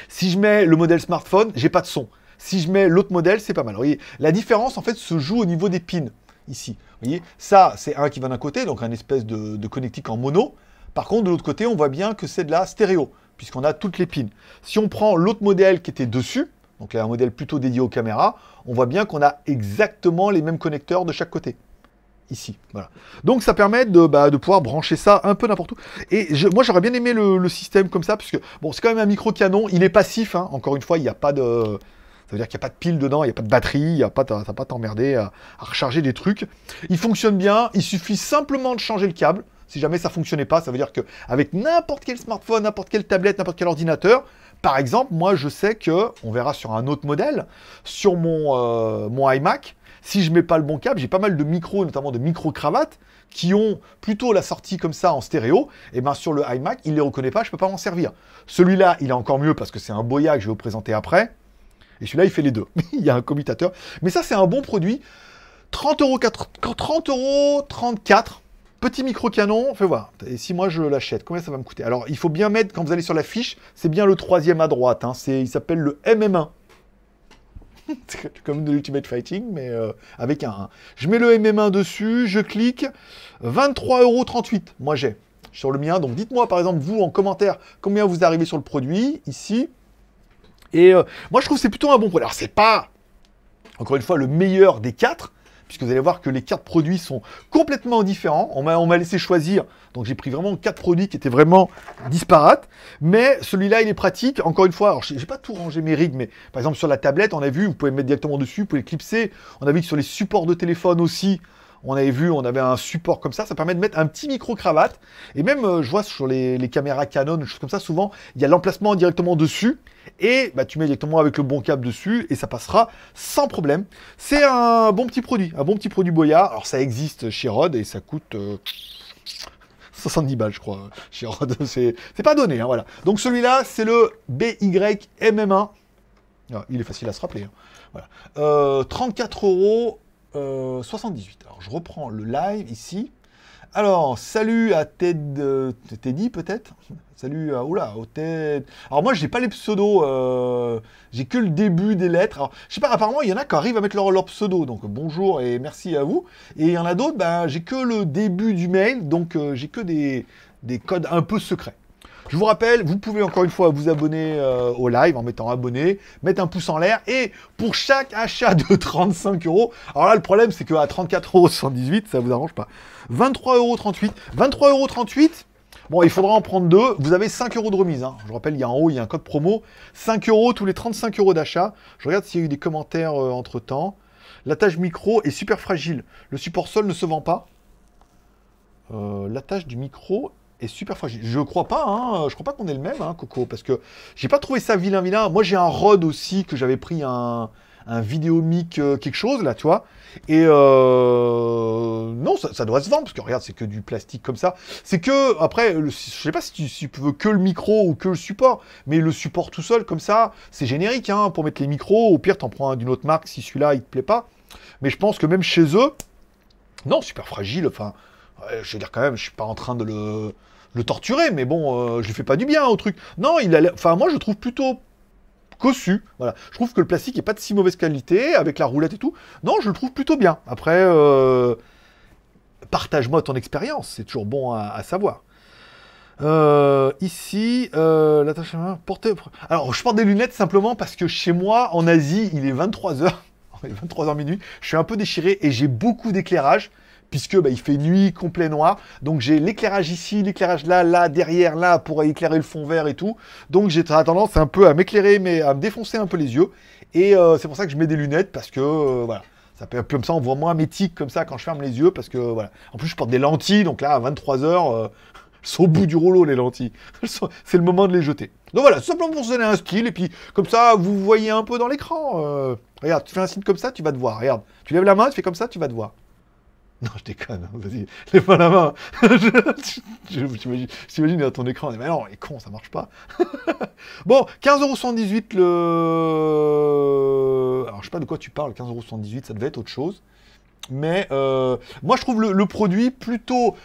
Si je mets le modèle smartphone, j'ai pas de son. Si je mets l'autre modèle, c'est pas mal. Vous voyez, la différence en fait se joue au niveau des pins ici. Vous voyez, ça, c'est un qui va d'un côté, donc un espèce de, connectique en mono. Par contre, de l'autre côté, on voit bien que c'est de la stéréo, puisqu'on a toutes les pins. Si on prend l'autre modèle qui était dessus, donc là, un modèle plutôt dédié aux caméras, on voit bien qu'on a exactement les mêmes connecteurs de chaque côté. Ici, voilà. Donc ça permet de, bah, pouvoir brancher ça un peu n'importe où. Et moi j'aurais bien aimé le, système comme ça, puisque bon, c'est quand même un micro-canon, il est passif, hein. encore une fois, il n'y a pas de... Ça veut dire qu'il n'y a pas de pile dedans, il n'y a pas de batterie, il y a pas, t'emmerder à, recharger des trucs. Il fonctionne bien, il suffit simplement de changer le câble. Si jamais ça fonctionnait pas, ça veut dire que avec n'importe quel smartphone, n'importe quelle tablette, n'importe quel ordinateur, par exemple, moi je sais que, on verra sur un autre modèle, sur mon, euh, iMac, si je mets pas le bon câble, j'ai pas mal de micros, notamment de micro-cravates, qui ont plutôt la sortie comme ça en stéréo, et eh bien sur le iMac, il ne les reconnaît pas, je ne peux pas m'en servir. Celui-là, il est encore mieux parce que c'est un boya que je vais vous présenter après. Et celui-là, il fait les deux. il y a un commutateur. Mais ça, c'est un bon produit. 30 euros, 30 34. Petit micro-canon, fais voir. Et si moi je l'achète, combien ça va me coûter Alors, il faut bien mettre, quand vous allez sur la fiche, c'est bien le troisième à droite. Hein. il s'appelle le MM1. comme de l'Ultimate Fighting, mais euh, avec un 1. Je mets le MM1 dessus, je clique. 23,38€, moi j'ai. Sur le mien, donc dites-moi par exemple, vous, en commentaire, combien vous arrivez sur le produit. Ici, et euh, moi, je trouve que c'est plutôt un bon produit. Alors, c'est pas, encore une fois, le meilleur des quatre, puisque vous allez voir que les quatre produits sont complètement différents. On m'a laissé choisir, donc j'ai pris vraiment quatre produits qui étaient vraiment disparates. Mais celui-là, il est pratique. Encore une fois, je j'ai pas tout rangé mes rigs, mais par exemple sur la tablette, on a vu, vous pouvez mettre directement dessus, vous pouvez clipser. On a vu que sur les supports de téléphone aussi, on avait vu, on avait un support comme ça. Ça permet de mettre un petit micro-cravate. Et même, euh, je vois sur les, caméras Canon, choses comme ça, souvent, il y a l'emplacement directement dessus. Et bah, tu mets directement avec le bon câble dessus et ça passera sans problème. C'est un bon petit produit, un bon petit produit Boya. Alors ça existe chez Rod et ça coûte... 70 euh, balles, je crois, euh, chez Rod. C'est pas donné, hein, voilà. Donc celui-là, c'est le mm 1 ah, il est facile à se rappeler. Hein. Voilà. 34 euros 78. Euh, Alors, je reprends le live ici. Alors, salut à Ted, euh, Teddy peut-être Salut à... Oula, au Ted... Alors moi, j'ai pas les pseudos, euh, j'ai que le début des lettres. Alors, je sais pas, apparemment, il y en a qui arrivent à mettre leur, leur pseudo, donc bonjour et merci à vous. Et il y en a d'autres, ben, j'ai que le début du mail, donc j'ai que des, des codes un peu secrets. Je vous rappelle, vous pouvez encore une fois vous abonner euh, au live en mettant abonné, mettre un pouce en l'air. Et pour chaque achat de 35 euros, alors là, le problème, c'est que qu'à 34,78 ça vous arrange pas. 23,38 euros. 23,38 euros. Bon, il faudra en prendre deux. Vous avez 5 euros de remise. Hein. Je vous rappelle, il y a en haut, il y a un code promo. 5 euros tous les 35 euros d'achat. Je regarde s'il y a eu des commentaires euh, entre temps. L'attache micro est super fragile. Le support sol ne se vend pas. Euh, l'attache du micro et super fragile. Je crois pas, hein, je crois pas qu'on est le même, hein, Coco, parce que j'ai pas trouvé ça vilain, vilain. Moi, j'ai un Rod aussi que j'avais pris un, un Vidéomic euh, quelque chose, là, tu vois. Et euh, non, ça, doit se vendre, parce que regarde, c'est que du plastique comme ça. C'est que, après, le, je sais pas si tu, veux que le micro ou que le support, mais le support tout seul, comme ça, c'est générique, hein, pour mettre les micros. Au pire, t'en prends un d'une autre marque si celui-là, il te plaît pas. Mais je pense que même chez eux, non, super fragile, enfin je veux dire quand même, je suis pas en train de le, le torturer, mais bon, euh, je lui fais pas du bien au truc. Non, il a, enfin moi je trouve plutôt cossu. Voilà, je trouve que le plastique n'est pas de si mauvaise qualité avec la roulette et tout. Non, je le trouve plutôt bien. Après, euh, partage-moi ton expérience, c'est toujours bon à, savoir. Euh, ici, euh, l'attache à Alors, je porte des lunettes simplement parce que chez moi, en Asie, il est 23h. 23h minuit, je suis un peu déchiré et j'ai beaucoup d'éclairage puisque bah, il fait nuit, complet noir. Donc j'ai l'éclairage ici, l'éclairage là, là, derrière, là, pour éclairer le fond vert et tout. Donc j'ai tendance un peu à m'éclairer, mais à me défoncer un peu les yeux. Et euh, c'est pour ça que je mets des lunettes, parce que euh, voilà. Ça peut, comme ça, on voit moins mes tics comme ça quand je ferme les yeux, parce que voilà. En plus, je porte des lentilles, donc là, à 23h, euh, sont au bout du rouleau les lentilles. C'est le moment de les jeter. Donc voilà, simplement pour se donner un style, et puis comme ça, vous voyez un peu dans l'écran. regarde, tu fais un signe comme ça, tu vas te voir. Regarde, tu lèves la main, tu fais comme ça, tu vas te voir. Non, je déconne, hein, vas-y, lève pas la main. J'imagine à ton écran, mais non, il est con, ça marche pas. bon, 15,78€ le... Alors, je sais pas de quoi tu parles, 15,78€, ça devait être autre chose. Mais euh, moi, je trouve le, produit plutôt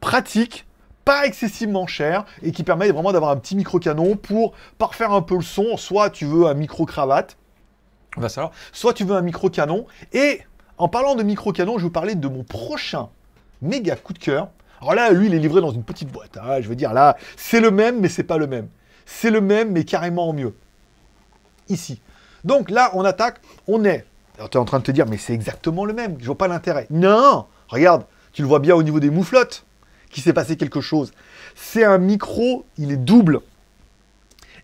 pratique, pas excessivement cher et qui permet vraiment d'avoir un petit micro-canon pour parfaire un peu le son. Soit tu veux un micro-cravate, va savoir, soit tu veux un micro-canon et en parlant de micro-canon, je vais vous parler de mon prochain méga coup de cœur. Alors là, lui, il est livré dans une petite boîte. Hein. Je veux dire, là, c'est le même, mais c'est pas le même. C'est le même, mais carrément en mieux. Ici. Donc là, on attaque, on est. Alors, tu es en train de te dire, mais c'est exactement le même, je vois pas l'intérêt. Non Regarde, tu le vois bien au niveau des mouflottes, qu'il s'est passé quelque chose. C'est un micro, il est double.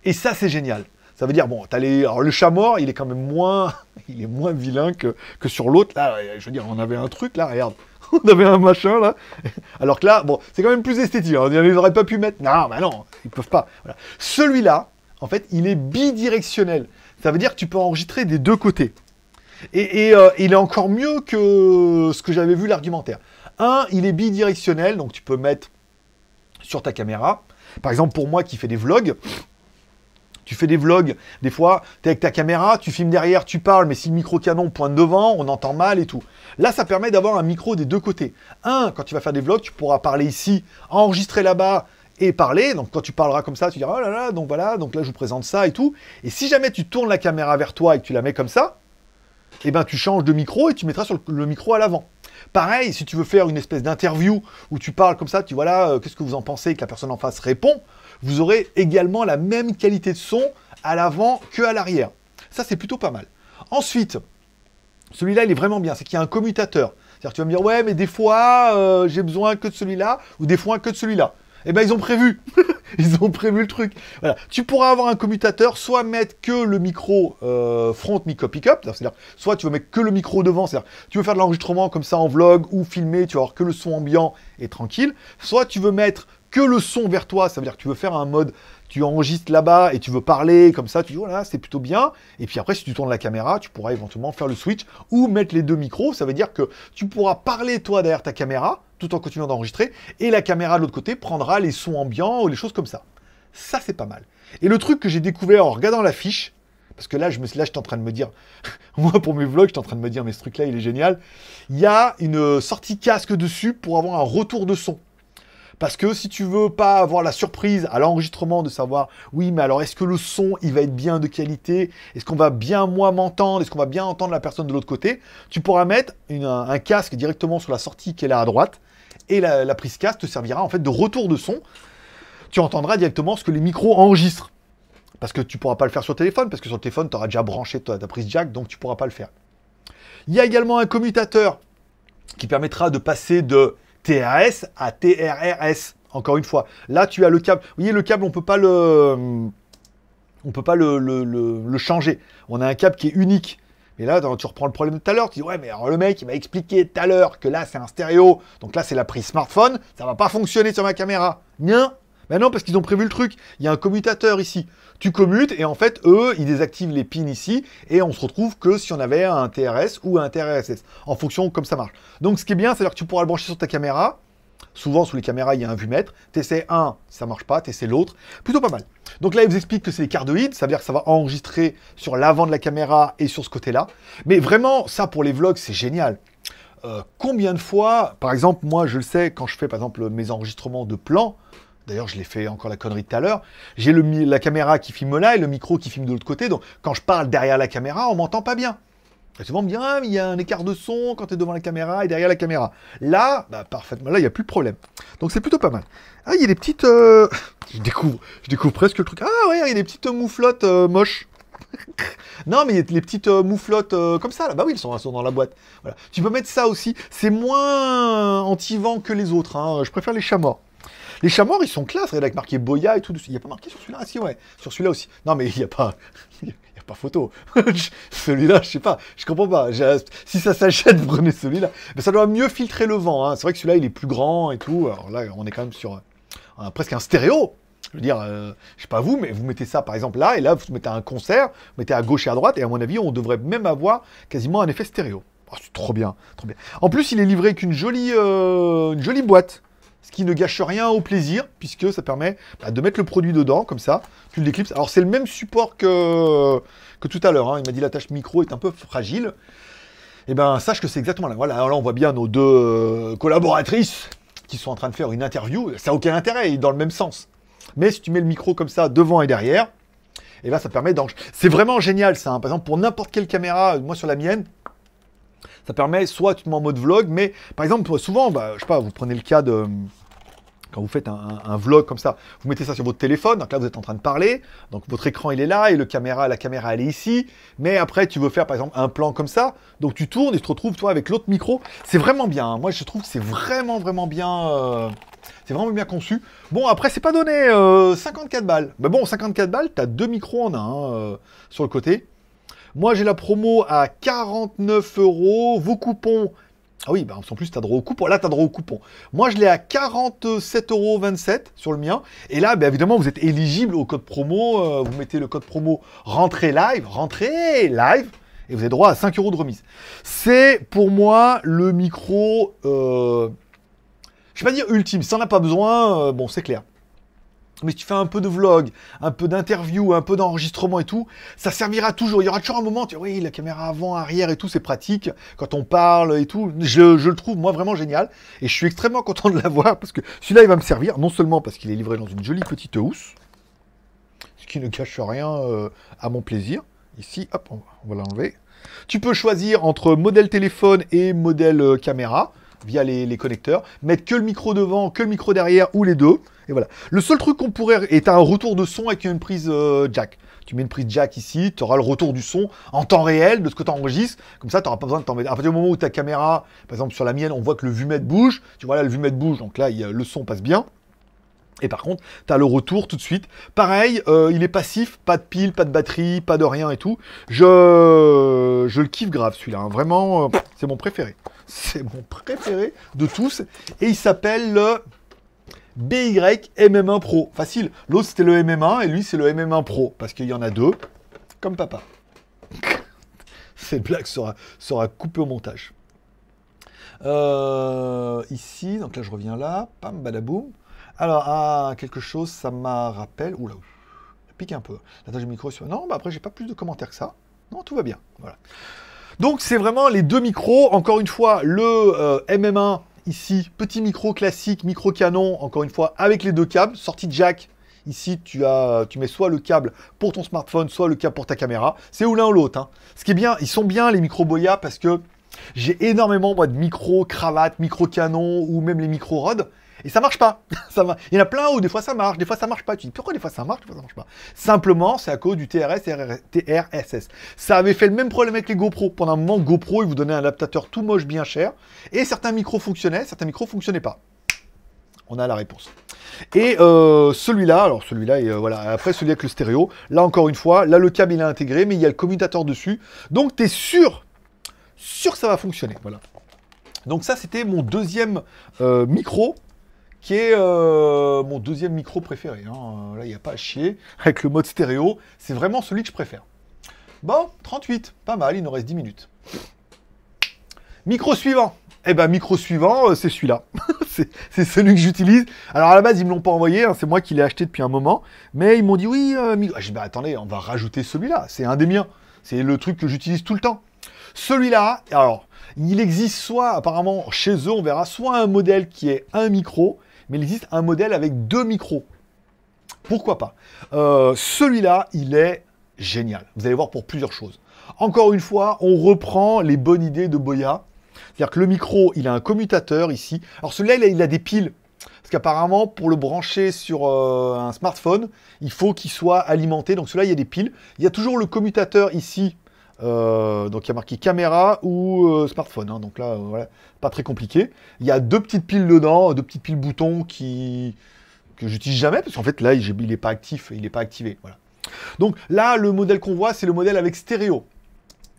Et ça, c'est génial. Ça veut dire, bon, as les... Alors, le chat mort, il est quand même moins, il est moins vilain que, que sur l'autre. Là, euh, je veux dire, on avait un truc, là, regarde. On avait un machin, là. Alors que là, bon, c'est quand même plus esthétique. On hein. n'aurait pas pu mettre... Non, mais non, ils peuvent pas. Celui-là, en fait, il est bidirectionnel. Ça veut dire que tu peux enregistrer des deux côtés. Et, euh, il est encore mieux que ce que j'avais vu l'argumentaire. Un, il est bidirectionnel, donc tu peux mettre sur ta caméra. Par exemple, pour moi qui fais des vlogs, tu fais des vlogs, des fois, tu es avec ta caméra, tu filmes derrière, tu parles, mais si le micro-canon pointe devant, on entend mal et tout. Là, ça permet d'avoir un micro des deux côtés. Un, quand tu vas faire des vlogs, tu pourras parler ici, enregistrer là-bas et parler. Donc quand tu parleras comme ça, tu diras, oh là là, donc voilà, donc là, je vous présente ça et tout. Et si jamais tu tournes la caméra vers toi et que tu la mets comme ça, eh ben, tu changes de micro et tu mettras sur le micro à l'avant. Pareil, si tu veux faire une espèce d'interview où tu parles comme ça, tu vois là, euh, qu'est-ce que vous en pensez, et que la personne en face répond, vous aurez également la même qualité de son à l'avant que à l'arrière. Ça, c'est plutôt pas mal. Ensuite, celui-là, il est vraiment bien, c'est qu'il y a un commutateur. C'est-à-dire, tu vas me dire, ouais, mais des fois, euh, j'ai besoin que de celui-là, ou des fois que de celui-là. Eh ben, ils ont prévu. ils ont prévu le truc. Voilà. Tu pourras avoir un commutateur, soit mettre que le micro euh, front, micro pick cest c'est-à-dire, soit tu veux mettre que le micro devant, c'est-à-dire, tu veux faire de l'enregistrement comme ça en vlog ou filmer, tu vas avoir que le son ambiant et tranquille. Soit tu veux mettre que le son vers toi. Ça veut dire que tu veux faire un mode, tu enregistres là-bas et tu veux parler comme ça, tu dis voilà, oh c'est plutôt bien. Et puis après, si tu tournes la caméra, tu pourras éventuellement faire le switch ou mettre les deux micros. Ça veut dire que tu pourras parler toi derrière ta caméra tout en continuant d'enregistrer et la caméra de l'autre côté prendra les sons ambiants ou les choses comme ça. Ça, c'est pas mal. Et le truc que j'ai découvert en regardant l'affiche, parce que là, je me suis, là, j'étais en train de me dire, moi pour mes vlogs, suis en train de me dire, mais ce truc-là, il est génial. Il y a une euh, sortie casque dessus pour avoir un retour de son. Parce que si tu veux pas avoir la surprise à l'enregistrement de savoir, oui, mais alors est-ce que le son, il va être bien de qualité Est-ce qu'on va bien, moi, m'entendre Est-ce qu'on va bien entendre la personne de l'autre côté Tu pourras mettre un, casque directement sur la sortie qui est là à droite. Et la, prise casque te servira en fait de retour de son. Tu entendras directement ce que les micros enregistrent. Parce que tu pourras pas le faire sur téléphone, parce que sur téléphone, tu auras déjà branché ta, ta prise jack, donc tu pourras pas le faire. Il y a également un commutateur qui permettra de passer de TRS à TRRS. Encore une fois, là tu as le câble. Vous voyez, le câble, on ne peut pas le, on peut pas le, le, changer. On a un câble qui est unique. Mais là, tu reprends le problème de tout à l'heure, tu dis ouais, mais alors le mec il m'a expliqué tout à l'heure que là c'est un stéréo, donc là c'est la prise smartphone, ça va pas fonctionner sur ma caméra. Nien, Maintenant, parce qu'ils ont prévu le truc. Il y a un commutateur ici. Tu commutes et en fait, eux, ils désactivent les pins ici et on se retrouve que si on avait un TRS ou un TRSS, en fonction comme ça marche. Donc ce qui est bien, c'est que tu pourras le brancher sur ta caméra. Souvent, sous les caméras, il y a un vue-mètre. essaies un, ça marche pas, essaies l'autre. Plutôt pas mal. Donc là, il vous explique que c'est les cardioïdes, ça veut dire que ça va enregistrer sur l'avant de la caméra et sur ce côté-là. Mais vraiment, ça, pour les vlogs, c'est génial. Euh, combien de fois, par exemple, moi, je le sais, quand je fais, par exemple, mes enregistrements de plans, D'ailleurs, je l'ai fait encore la connerie tout à l'heure. J'ai la caméra qui filme là et le micro qui filme de l'autre côté. Donc, quand je parle derrière la caméra, on m'entend pas bien. Et souvent, on me dit, ah, il y a un écart de son quand tu es devant la caméra et derrière la caméra. Là, bah, parfaitement, là, il n'y a plus de problème. Donc, c'est plutôt pas mal. Ah, il y a des petites... Euh, je, découvre, je découvre presque le truc. Ah, ouais, il y a des petites mouflottes euh, moches. non, mais il y a les petites euh, mouflottes comme ça, là. Bah oui, ils sont, dans la boîte. Voilà. Tu peux mettre ça aussi. C'est moins anti-vent que les autres. Hein. Je préfère les chamois. Les chats ils sont classe, regarde, avec marqué Boya et tout. Il n'y a pas marqué sur celui-là Ah si, ouais, sur celui-là aussi. Non, mais il n'y a pas... Il a pas photo. celui-là, je sais pas, je comprends pas. Si ça s'achète, prenez celui-là. Mais ça doit mieux filtrer le vent. Hein. C'est vrai que celui-là, il est plus grand et tout. Alors là, on est quand même sur euh, presque un stéréo. Je veux dire, euh, je sais pas vous, mais vous mettez ça par exemple là, et là, vous mettez un concert, vous mettez à gauche et à droite, et à mon avis, on devrait même avoir quasiment un effet stéréo. Oh, c'est trop bien, trop bien. En plus, il est livré avec jolie, euh, une jolie boîte ce qui ne gâche rien au plaisir, puisque ça permet bah, de mettre le produit dedans, comme ça, tu l'éclipses. Alors c'est le même support que, que tout à l'heure, hein. il m'a dit la tâche micro est un peu fragile. Et eh ben sache que c'est exactement là. Voilà, là on voit bien nos deux euh, collaboratrices qui sont en train de faire une interview, ça n'a aucun intérêt, dans le même sens. Mais si tu mets le micro comme ça devant et derrière, et eh là ben, ça permet d'en... C'est vraiment génial ça, hein. par exemple pour n'importe quelle caméra, moi sur la mienne, ça permet, soit tu te mets en mode vlog, mais par exemple, souvent, bah, je sais pas, vous prenez le cas de quand vous faites un, vlog comme ça, vous mettez ça sur votre téléphone, donc là vous êtes en train de parler, donc votre écran il est là et le caméra, la caméra elle est ici, mais après tu veux faire par exemple un plan comme ça, donc tu tournes et tu te retrouves toi avec l'autre micro, c'est vraiment bien, hein. moi je trouve que c'est vraiment vraiment bien, euh, c'est vraiment bien conçu. Bon après c'est pas donné, 54 euh, balles, mais bon 54 balles, tu as deux micros en un hein, euh, sur le côté, moi, j'ai la promo à 49 euros. Vos coupons. Ah oui, ben en plus, tu as droit au coupon. Là, tu as droit au coupon. Moi, je l'ai à 47,27 euros sur le mien. Et là, bah, évidemment, vous êtes éligible au code promo. Euh, vous mettez le code promo rentrée live, rentrée live et vous avez droit à 5 euros de remise. C'est pour moi le micro, je euh, je vais pas dire ultime, Ça on n'a pas besoin, euh, bon c'est clair mais si tu fais un peu de vlog, un peu d'interview, un peu d'enregistrement et tout, ça servira toujours. Il y aura toujours un moment, tu vois, oui, la caméra avant, arrière et tout, c'est pratique. Quand on parle et tout, je, le trouve, moi, vraiment génial. Et je suis extrêmement content de l'avoir parce que celui-là, il va me servir, non seulement parce qu'il est livré dans une jolie petite housse, ce qui ne cache rien euh, à mon plaisir. Ici, hop, on va l'enlever. Tu peux choisir entre modèle téléphone et modèle euh, caméra via les, connecteurs, mettre que le micro devant, que le micro derrière ou les deux. Et voilà. Le seul truc qu'on pourrait... Et t'as un retour de son avec une prise euh, jack. Tu mets une prise jack ici, tu auras le retour du son en temps réel de ce que tu enregistres. Comme ça, tu n'auras pas besoin de t'en mettre. À partir du moment où ta caméra, par exemple sur la mienne, on voit que le vumètre bouge. Tu vois là, le vumètre bouge, donc là, le son passe bien. Et par contre, tu as le retour tout de suite. Pareil, euh, il est passif, pas de pile, pas de batterie, pas de rien et tout. Je, je le kiffe grave celui-là. Hein. Vraiment, euh, c'est mon préféré. C'est mon préféré de tous. Et il s'appelle le BY MM1 Pro. Facile. L'autre, c'était le MM1 et lui, c'est le MM1 Pro. Parce qu'il y en a deux, comme papa. Cette blague sera, coupée au montage. Euh, ici, donc là, je reviens là. Pam, badaboum. Alors, à ah, quelque chose, ça m'a rappelé. Oula, pique un peu. j'ai du micro sur. Non, bah après, j'ai pas plus de commentaires que ça. Non, tout va bien. Voilà. Donc c'est vraiment les deux micros. Encore une fois, le euh, MM1 ici, petit micro classique, micro canon, encore une fois, avec les deux câbles, sortie jack. Ici, tu, as, tu mets soit le câble pour ton smartphone, soit le câble pour ta caméra. C'est ou l'un ou l'autre. Hein. Ce qui est bien, ils sont bien les micros Boya parce que j'ai énormément de micros cravates, micro canon ou même les micro rods. Et ça marche pas. ça va. Il y en a plein où des fois ça marche, des fois ça marche pas. Tu dis pourquoi des fois ça marche, des fois ça marche pas. Simplement, c'est à cause du TRS TRSS. Ça avait fait le même problème avec les GoPro. Pendant un moment, GoPro, ils vous donnaient un adaptateur tout moche, bien cher. Et certains micros fonctionnaient, certains micros fonctionnaient pas. On a la réponse. Et euh, celui-là, alors celui-là, et euh, voilà, après celui avec le stéréo, là encore une fois, là le câble il est intégré, mais il y a le commutateur dessus. Donc tu es sûr, sûr que ça va fonctionner. Voilà. Donc ça c'était mon deuxième euh, micro qui est euh, mon deuxième micro préféré. Hein. Euh, là, il n'y a pas à chier. Avec le mode stéréo, c'est vraiment celui que je préfère. Bon, 38, pas mal, il nous reste 10 minutes. Micro suivant. Eh ben, micro suivant, euh, c'est celui-là. c'est celui que j'utilise. Alors, à la base, ils me l'ont pas envoyé, hein. c'est moi qui l'ai acheté depuis un moment. Mais ils m'ont dit, oui, ah, bah, attendez, on va rajouter celui-là. C'est un des miens. C'est le truc que j'utilise tout le temps. Celui-là, alors, il existe soit, apparemment, chez eux, on verra, soit un modèle qui est un micro, mais il existe un modèle avec deux micros. Pourquoi pas euh, Celui-là, il est génial. Vous allez voir pour plusieurs choses. Encore une fois, on reprend les bonnes idées de Boya. C'est-à-dire que le micro, il a un commutateur ici. Alors celui-là, il, a des piles. Parce qu'apparemment, pour le brancher sur euh, un smartphone, il faut qu'il soit alimenté. Donc celui-là, il y a des piles. Il y a toujours le commutateur ici euh, donc il y a marqué caméra ou euh, smartphone, hein. donc là euh, voilà, pas très compliqué. Il y a deux petites piles dedans, deux petites piles boutons qui que j'utilise jamais parce qu'en fait là il n'est pas actif, il n'est pas activé. Voilà. Donc là le modèle qu'on voit c'est le modèle avec stéréo.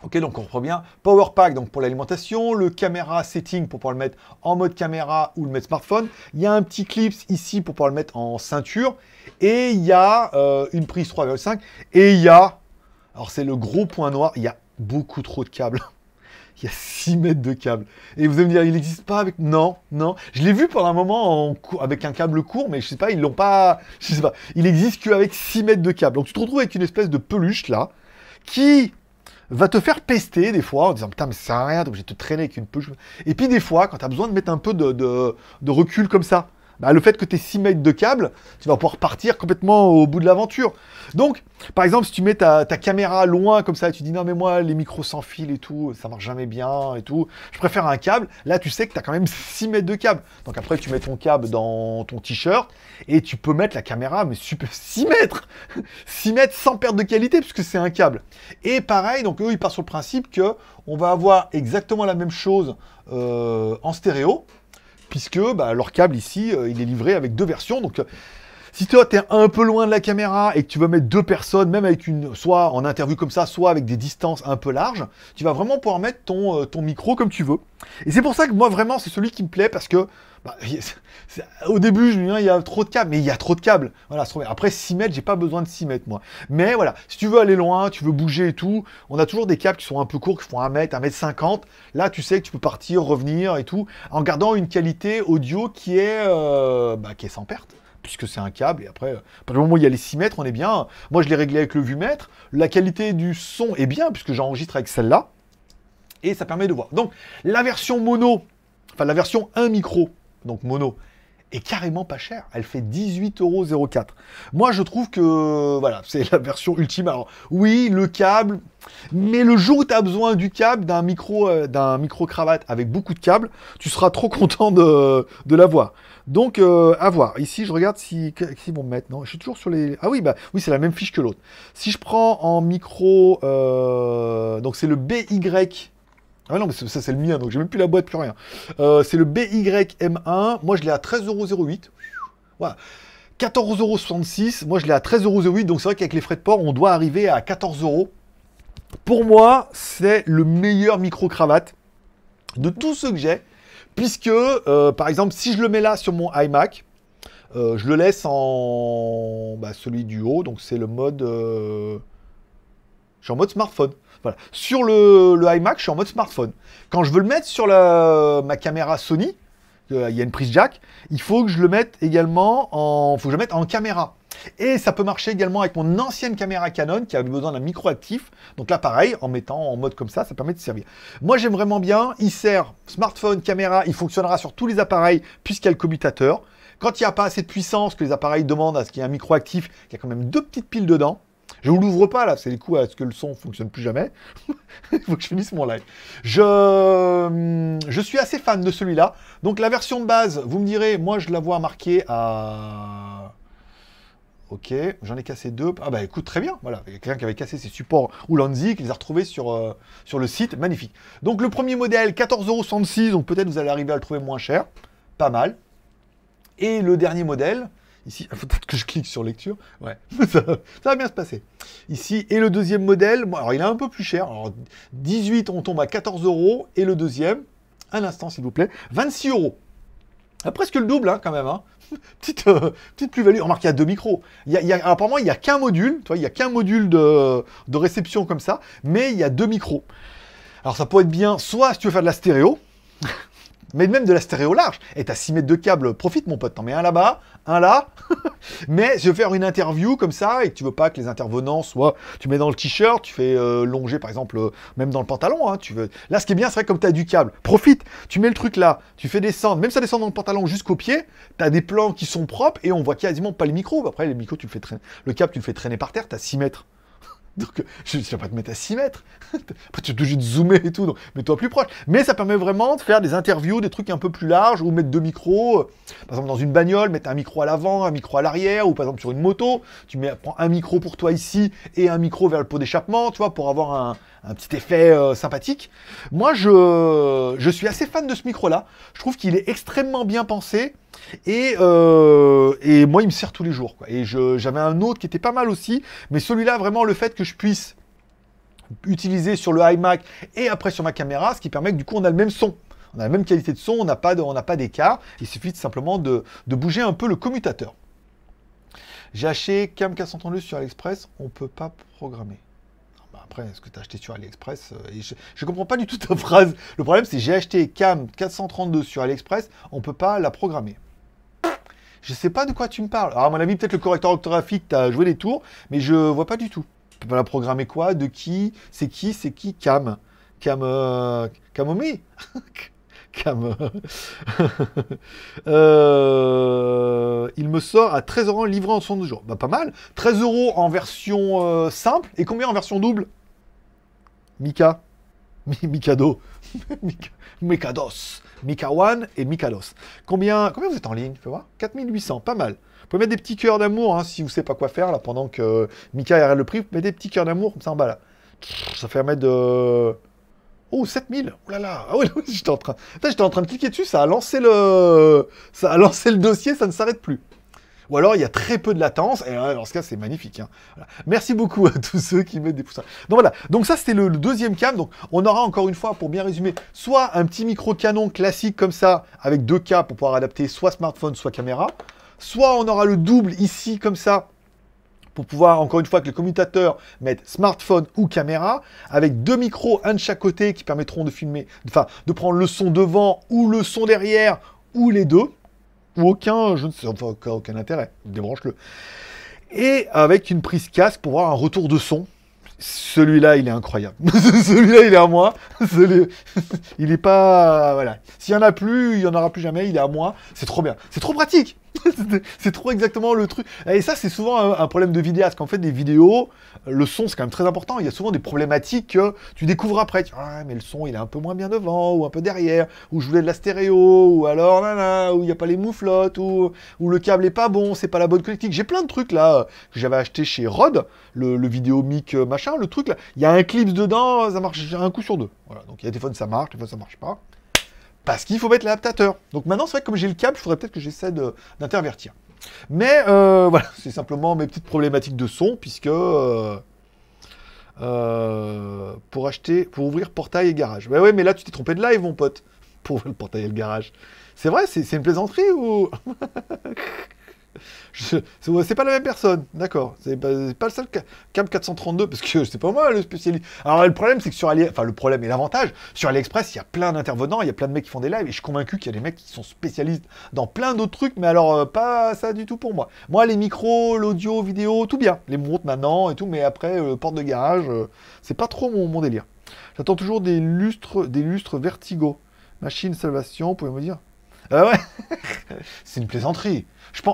Ok, donc on reprend bien. Power Pack donc pour l'alimentation, le caméra setting pour pouvoir le mettre en mode caméra ou le mettre smartphone. Il y a un petit clips ici pour pouvoir le mettre en ceinture. Et il y a une prise 3,5 et il y a alors c'est le gros point noir, il y a beaucoup trop de câbles. Il y a 6 mètres de câbles. Et vous allez me dire, il n'existe pas avec... Non, non. Je l'ai vu pendant un moment avec un câble court, mais je sais pas, ils l'ont pas... Je sais pas. Il n'existe qu'avec 6 mètres de câbles. Donc tu te retrouves avec une espèce de peluche, là, qui va te faire pester des fois en disant putain mais ça rien, donc obligé te traîner avec une peluche. Et puis des fois, quand tu as besoin de mettre un peu de recul comme ça, bah, le fait que tu aies 6 mètres de câble, tu vas pouvoir partir complètement au bout de l'aventure. Donc, par exemple, si tu mets ta, caméra loin comme ça, tu dis non, mais moi, les micros sans fil et tout, ça marche jamais bien et tout, je préfère un câble. Là, tu sais que tu as quand même 6 mètres de câble. Donc après, tu mets ton câble dans ton t-shirt et tu peux mettre la caméra, mais 6 mètres 6 mètres sans perte de qualité puisque c'est un câble. Et pareil, donc eux, ils partent sur le principe qu'on va avoir exactement la même chose euh, en stéréo puisque bah, leur câble ici, euh, il est livré avec deux versions. Donc euh, si toi, t'es un peu loin de la caméra et que tu veux mettre deux personnes, même avec une, soit en interview comme ça, soit avec des distances un peu larges, tu vas vraiment pouvoir mettre ton, euh, ton micro comme tu veux. Et c'est pour ça que moi, vraiment, c'est celui qui me plaît parce que, bah, au début, je me disais, il y a trop de câbles, mais il y a trop de câbles. Voilà, après 6 mètres, j'ai pas besoin de 6 mètres, moi. Mais voilà, si tu veux aller loin, tu veux bouger et tout, on a toujours des câbles qui sont un peu courts, qui font 1 mètre, 1 mètre 50. Là, tu sais que tu peux partir, revenir et tout, en gardant une qualité audio qui est, euh, bah, qui est sans perte puisque c'est un câble. Et après, euh, par le moment il y a les 6 mètres, on est bien. Moi, je l'ai réglé avec le vue-mètre. La qualité du son est bien, puisque j'enregistre avec celle-là. Et ça permet de voir. Donc, la version mono, enfin la version 1 micro, donc mono, est carrément pas cher Elle fait 0,4 Moi, je trouve que voilà, c'est la version ultime. Alors, oui, le câble, mais le jour où tu as besoin du câble, d'un micro, euh, d'un micro-cravate avec beaucoup de câbles, tu seras trop content de, de l'avoir. Donc, euh, à voir. Ici, je regarde si, si vont maintenant je suis toujours sur les. Ah oui, bah oui, c'est la même fiche que l'autre. Si je prends en micro, euh, donc c'est le BY. Ah non, mais ça c'est le mien, donc j'ai même plus la boîte, plus rien. Euh, c'est le BYM1, moi je l'ai à 13,08€. Voilà. 14,66€, moi je l'ai à 13,08€, donc c'est vrai qu'avec les frais de port, on doit arriver à 14€. Pour moi, c'est le meilleur micro-cravate de tous ceux que j'ai, puisque, euh, par exemple, si je le mets là sur mon iMac, euh, je le laisse en bah, celui du haut, donc c'est le mode... je suis en mode smartphone. Sur le, iMac, je suis en mode smartphone. Quand je veux le mettre sur ma caméra Sony, euh, il y a une prise jack, il faut que je le mette également en, faut en caméra. Et ça peut marcher également avec mon ancienne caméra Canon qui avait besoin d'un micro actif. Donc là, pareil, en mettant en mode comme ça, ça permet de servir. Moi, j'aime vraiment bien. Il sert smartphone, caméra. Il fonctionnera sur tous les appareils puisqu'il y a le commutateur. Quand il n'y a pas assez de puissance, que les appareils demandent à ce qu'il y ait un micro actif, il y a quand même deux petites piles dedans. Je vous l'ouvre pas là, c'est les coups à ce que le son fonctionne plus jamais. Il faut que je finisse mon live. Je, hum, je suis assez fan de celui-là. Donc la version de base, vous me direz, moi je la vois marquée à... Ok, j'en ai cassé deux. Ah bah écoute, très bien. Voilà, il y a quelqu'un qui avait cassé ses supports Ulanzi, qui les a retrouvés sur, euh, sur le site. Magnifique. Donc le premier modèle, 14,66€, donc peut-être vous allez arriver à le trouver moins cher. Pas mal. Et le dernier modèle, Ici, peut-être que je clique sur lecture. Ouais, ça, va bien se passer. Ici, et le deuxième modèle, alors il est un peu plus cher. Alors, 18, on tombe à 14 euros. Et le deuxième, un instant s'il vous plaît, 26 euros. Ah, presque le double hein, quand même. Hein. petite euh, petite plus-value. Remarque, il y a deux micros. Il y a, apparemment, il n'y a qu'un module. Toi, il n'y a qu'un module de, de réception comme ça. Mais il y a deux micros. Alors ça pourrait être bien, soit si tu veux faire de la stéréo mais même de la stéréo large. Et t'as 6 mètres de câble, profite mon pote, t'en mets un là-bas, un là. mais je vais faire une interview comme ça, et tu veux pas que les intervenants soient... Tu mets dans le t-shirt, tu fais euh, longer par exemple, euh, même dans le pantalon. Hein, tu veux... Là, ce qui est bien, c'est vrai comme t'as du câble, profite, tu mets le truc là, tu fais descendre, même ça descend dans le pantalon jusqu'au pied, t'as des plans qui sont propres, et on voit quasiment pas les micros. Après, les micros, tu le fais traîner... Le câble, tu le fais traîner par terre, t'as 6 mètres. Donc, je ne vais pas te mettre à 6 mètres. Après, tu es obligé de zoomer et tout. Donc, mets-toi plus proche. Mais ça permet vraiment de faire des interviews, des trucs un peu plus larges, ou mettre deux micros. Euh, par exemple, dans une bagnole, mettre un micro à l'avant, un micro à l'arrière, ou par exemple sur une moto, tu mets, prends un micro pour toi ici et un micro vers le pot d'échappement, tu vois, pour avoir un, petit effet euh, sympathique. Moi, je suis assez fan de ce micro-là. Je trouve qu'il est extrêmement bien pensé. Euh, et, moi, il me sert tous les jours. Et j'avais un autre qui était pas mal aussi, mais celui-là, vraiment, le fait que je puisse utiliser sur le iMac et après sur ma caméra, ce qui permet que du coup, on a le même son. On a la même qualité de son, on n'a pas d'écart. Il suffit simplement de, bouger un peu le commutateur. J'ai acheté Cam 432 sur AliExpress, on peut pas programmer. Ah, bah, après, ce que tu as acheté sur AliExpress, euh, je ne comprends pas du tout ta phrase. Le problème, c'est j'ai acheté Cam 432 sur AliExpress, on peut pas la programmer. Je sais pas de quoi tu me parles. Alors, à mon avis, peut-être le correcteur orthographique t'a joué les tours, mais je vois pas du tout. Tu peux la programmer quoi De qui C'est qui C'est qui Cam. Cam. Euh... Camomé Cam. Euh, euh, il me sort à 13 euros livré en 72 jours. Bah, pas mal. 13 euros en version euh, simple. Et combien en version double Mika Mikado, Mikados, Mikawan et Mika Combien, combien vous êtes en ligne 4800, pas mal. Vous pouvez mettre des petits cœurs d'amour hein, si vous ne savez pas quoi faire là pendant que Mika arrête le prix. Vous mettez des petits cœurs d'amour comme ça en bas là. Ça permet de. Oh, 7000 Oh là là Ah oui, j'étais en train. J'étais en train de cliquer dessus, ça a lancé le. Ça a lancé le dossier, ça ne s'arrête plus. Ou alors il y a très peu de latence, et dans euh, ce cas c'est magnifique. Hein. Merci beaucoup à tous ceux qui mettent des pouces. Donc voilà, donc ça c'était le, deuxième cam, donc on aura encore une fois, pour bien résumer, soit un petit micro-canon classique comme ça, avec deux cas pour pouvoir adapter soit smartphone, soit caméra, soit on aura le double ici comme ça, pour pouvoir, encore une fois, que le commutateur mette smartphone ou caméra, avec deux micros, un de chaque côté, qui permettront de filmer, enfin, de prendre le son devant ou le son derrière, ou les deux ou aucun, je ne sais, enfin, aucun intérêt. Débranche-le. Et avec une prise casque pour avoir un retour de son. Celui-là, il est incroyable. Celui-là, il est à moi. il n'est pas. Voilà. S'il n'y en a plus, il n'y en aura plus jamais. Il est à moi. C'est trop bien. C'est trop pratique. c'est trop exactement le truc. Et ça, c'est souvent un, problème de parce Qu'en fait, des vidéos, le son, c'est quand même très important. Il y a souvent des problématiques que tu découvres après. ah, mais le son, il est un peu moins bien devant, ou un peu derrière, ou je voulais de la stéréo, ou alors, là, ou il n'y a pas les mouflottes, ou, ou le câble est pas bon, c'est pas la bonne connectique, J'ai plein de trucs là que j'avais acheté chez Rod, le, vidéo mic euh, machin, le truc là. Il y a un clip dedans, ça marche un coup sur deux. Voilà. Donc, il y a des fois, ça marche, des fois, ça marche pas. Parce qu'il faut mettre l'adaptateur. Donc maintenant, c'est vrai que comme j'ai le câble, il faudrait peut-être que j'essaie d'intervertir. Mais euh, voilà, c'est simplement mes petites problématiques de son, puisque euh, euh, pour acheter, pour ouvrir portail et garage. Mais bah ouais, mais là tu t'es trompé de live, mon pote, pour ouvrir le portail et le garage. C'est vrai, c'est une plaisanterie ou C'est pas la même personne, d'accord. C'est pas, le seul Cam 432, parce que c'est pas moi le spécialiste. Alors le problème, c'est que sur AliExpress, enfin le problème et l'avantage, sur AliExpress, il y a plein d'intervenants, il y a plein de mecs qui font des lives, et je suis convaincu qu'il y a des mecs qui sont spécialistes dans plein d'autres trucs, mais alors euh, pas ça du tout pour moi. Moi, les micros, l'audio, vidéo, tout bien. Les montres maintenant et tout, mais après, euh, porte de garage, euh, c'est pas trop mon, délire. J'attends toujours des lustres, des lustres vertigo. Machine Salvation, pouvez-vous me dire ah c'est une plaisanterie.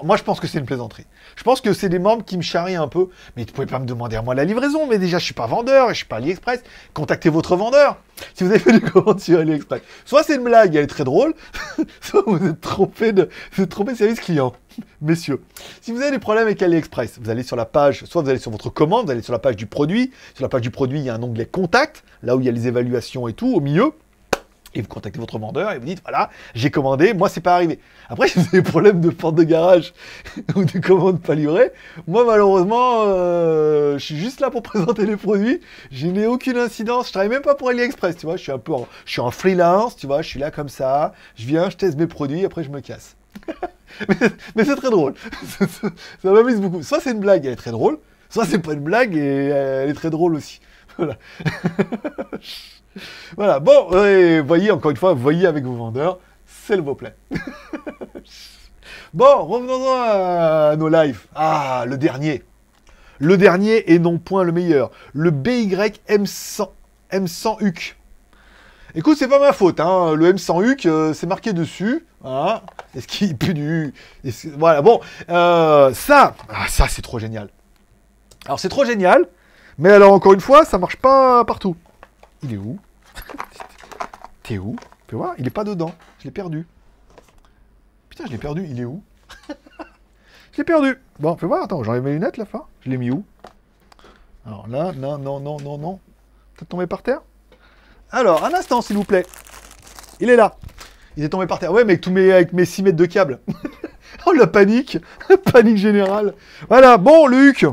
moi, je pense que c'est une plaisanterie. Je pense que c'est des membres qui me charrient un peu. Mais vous pouvez pas me demander à moi la livraison. Mais déjà, je ne suis pas vendeur, et je ne suis pas AliExpress. Contactez votre vendeur. Si vous avez fait des commandes sur AliExpress. Soit c'est une blague, elle est très drôle. soit vous êtes de, vous êtes trompé de service client. Messieurs, si vous avez des problèmes avec AliExpress, vous allez sur la page, soit vous allez sur votre commande, vous allez sur la page du produit. Sur la page du produit, il y a un onglet contact, là où il y a les évaluations et tout, au milieu. Et vous contactez votre vendeur et vous dites voilà, j'ai commandé, moi c'est pas arrivé. Après, si vous avez des problèmes de porte de garage ou de commande pas livrée, moi malheureusement, euh, je suis juste là pour présenter les produits. Je n'ai aucune incidence. Je travaille même pas pour AliExpress, tu vois. Je suis un peu, en, je suis en freelance, tu vois. Je suis là comme ça. Je viens, je teste mes produits, après je me casse. mais, c'est très drôle. ça, m'amuse beaucoup. Soit c'est une blague, elle est très drôle. Soit c'est pas une blague et elle est très drôle aussi. Voilà. voilà, bon, et voyez, encore une fois, voyez avec vos vendeurs, le vous plaît. bon, revenons à nos lives. Ah, le dernier. Le dernier et non point le meilleur. Le BYM100, M100 HUC. Écoute, c'est pas ma faute, hein. le M100 HUC, euh, c'est marqué dessus. Hein. Est-ce qu'il pue du... Voilà, bon, euh, ça, ah, ça c'est trop génial. Alors c'est trop génial, mais alors encore une fois, ça marche pas partout. Il est où T'es où Fais voir, il est pas dedans. Je l'ai perdu. Putain, je l'ai perdu, il est où Je l'ai perdu. Bon, fais voir, attends, j'enlève mes lunettes la fin. Je l'ai mis où Alors là, non, non, non, non, non. T'es tombé par terre Alors, un instant, s'il vous plaît. Il est là. Il est tombé par terre. Ouais, mais avec, tous mes, avec mes 6 mètres de câble. oh, la panique. panique générale. Voilà, bon, Luc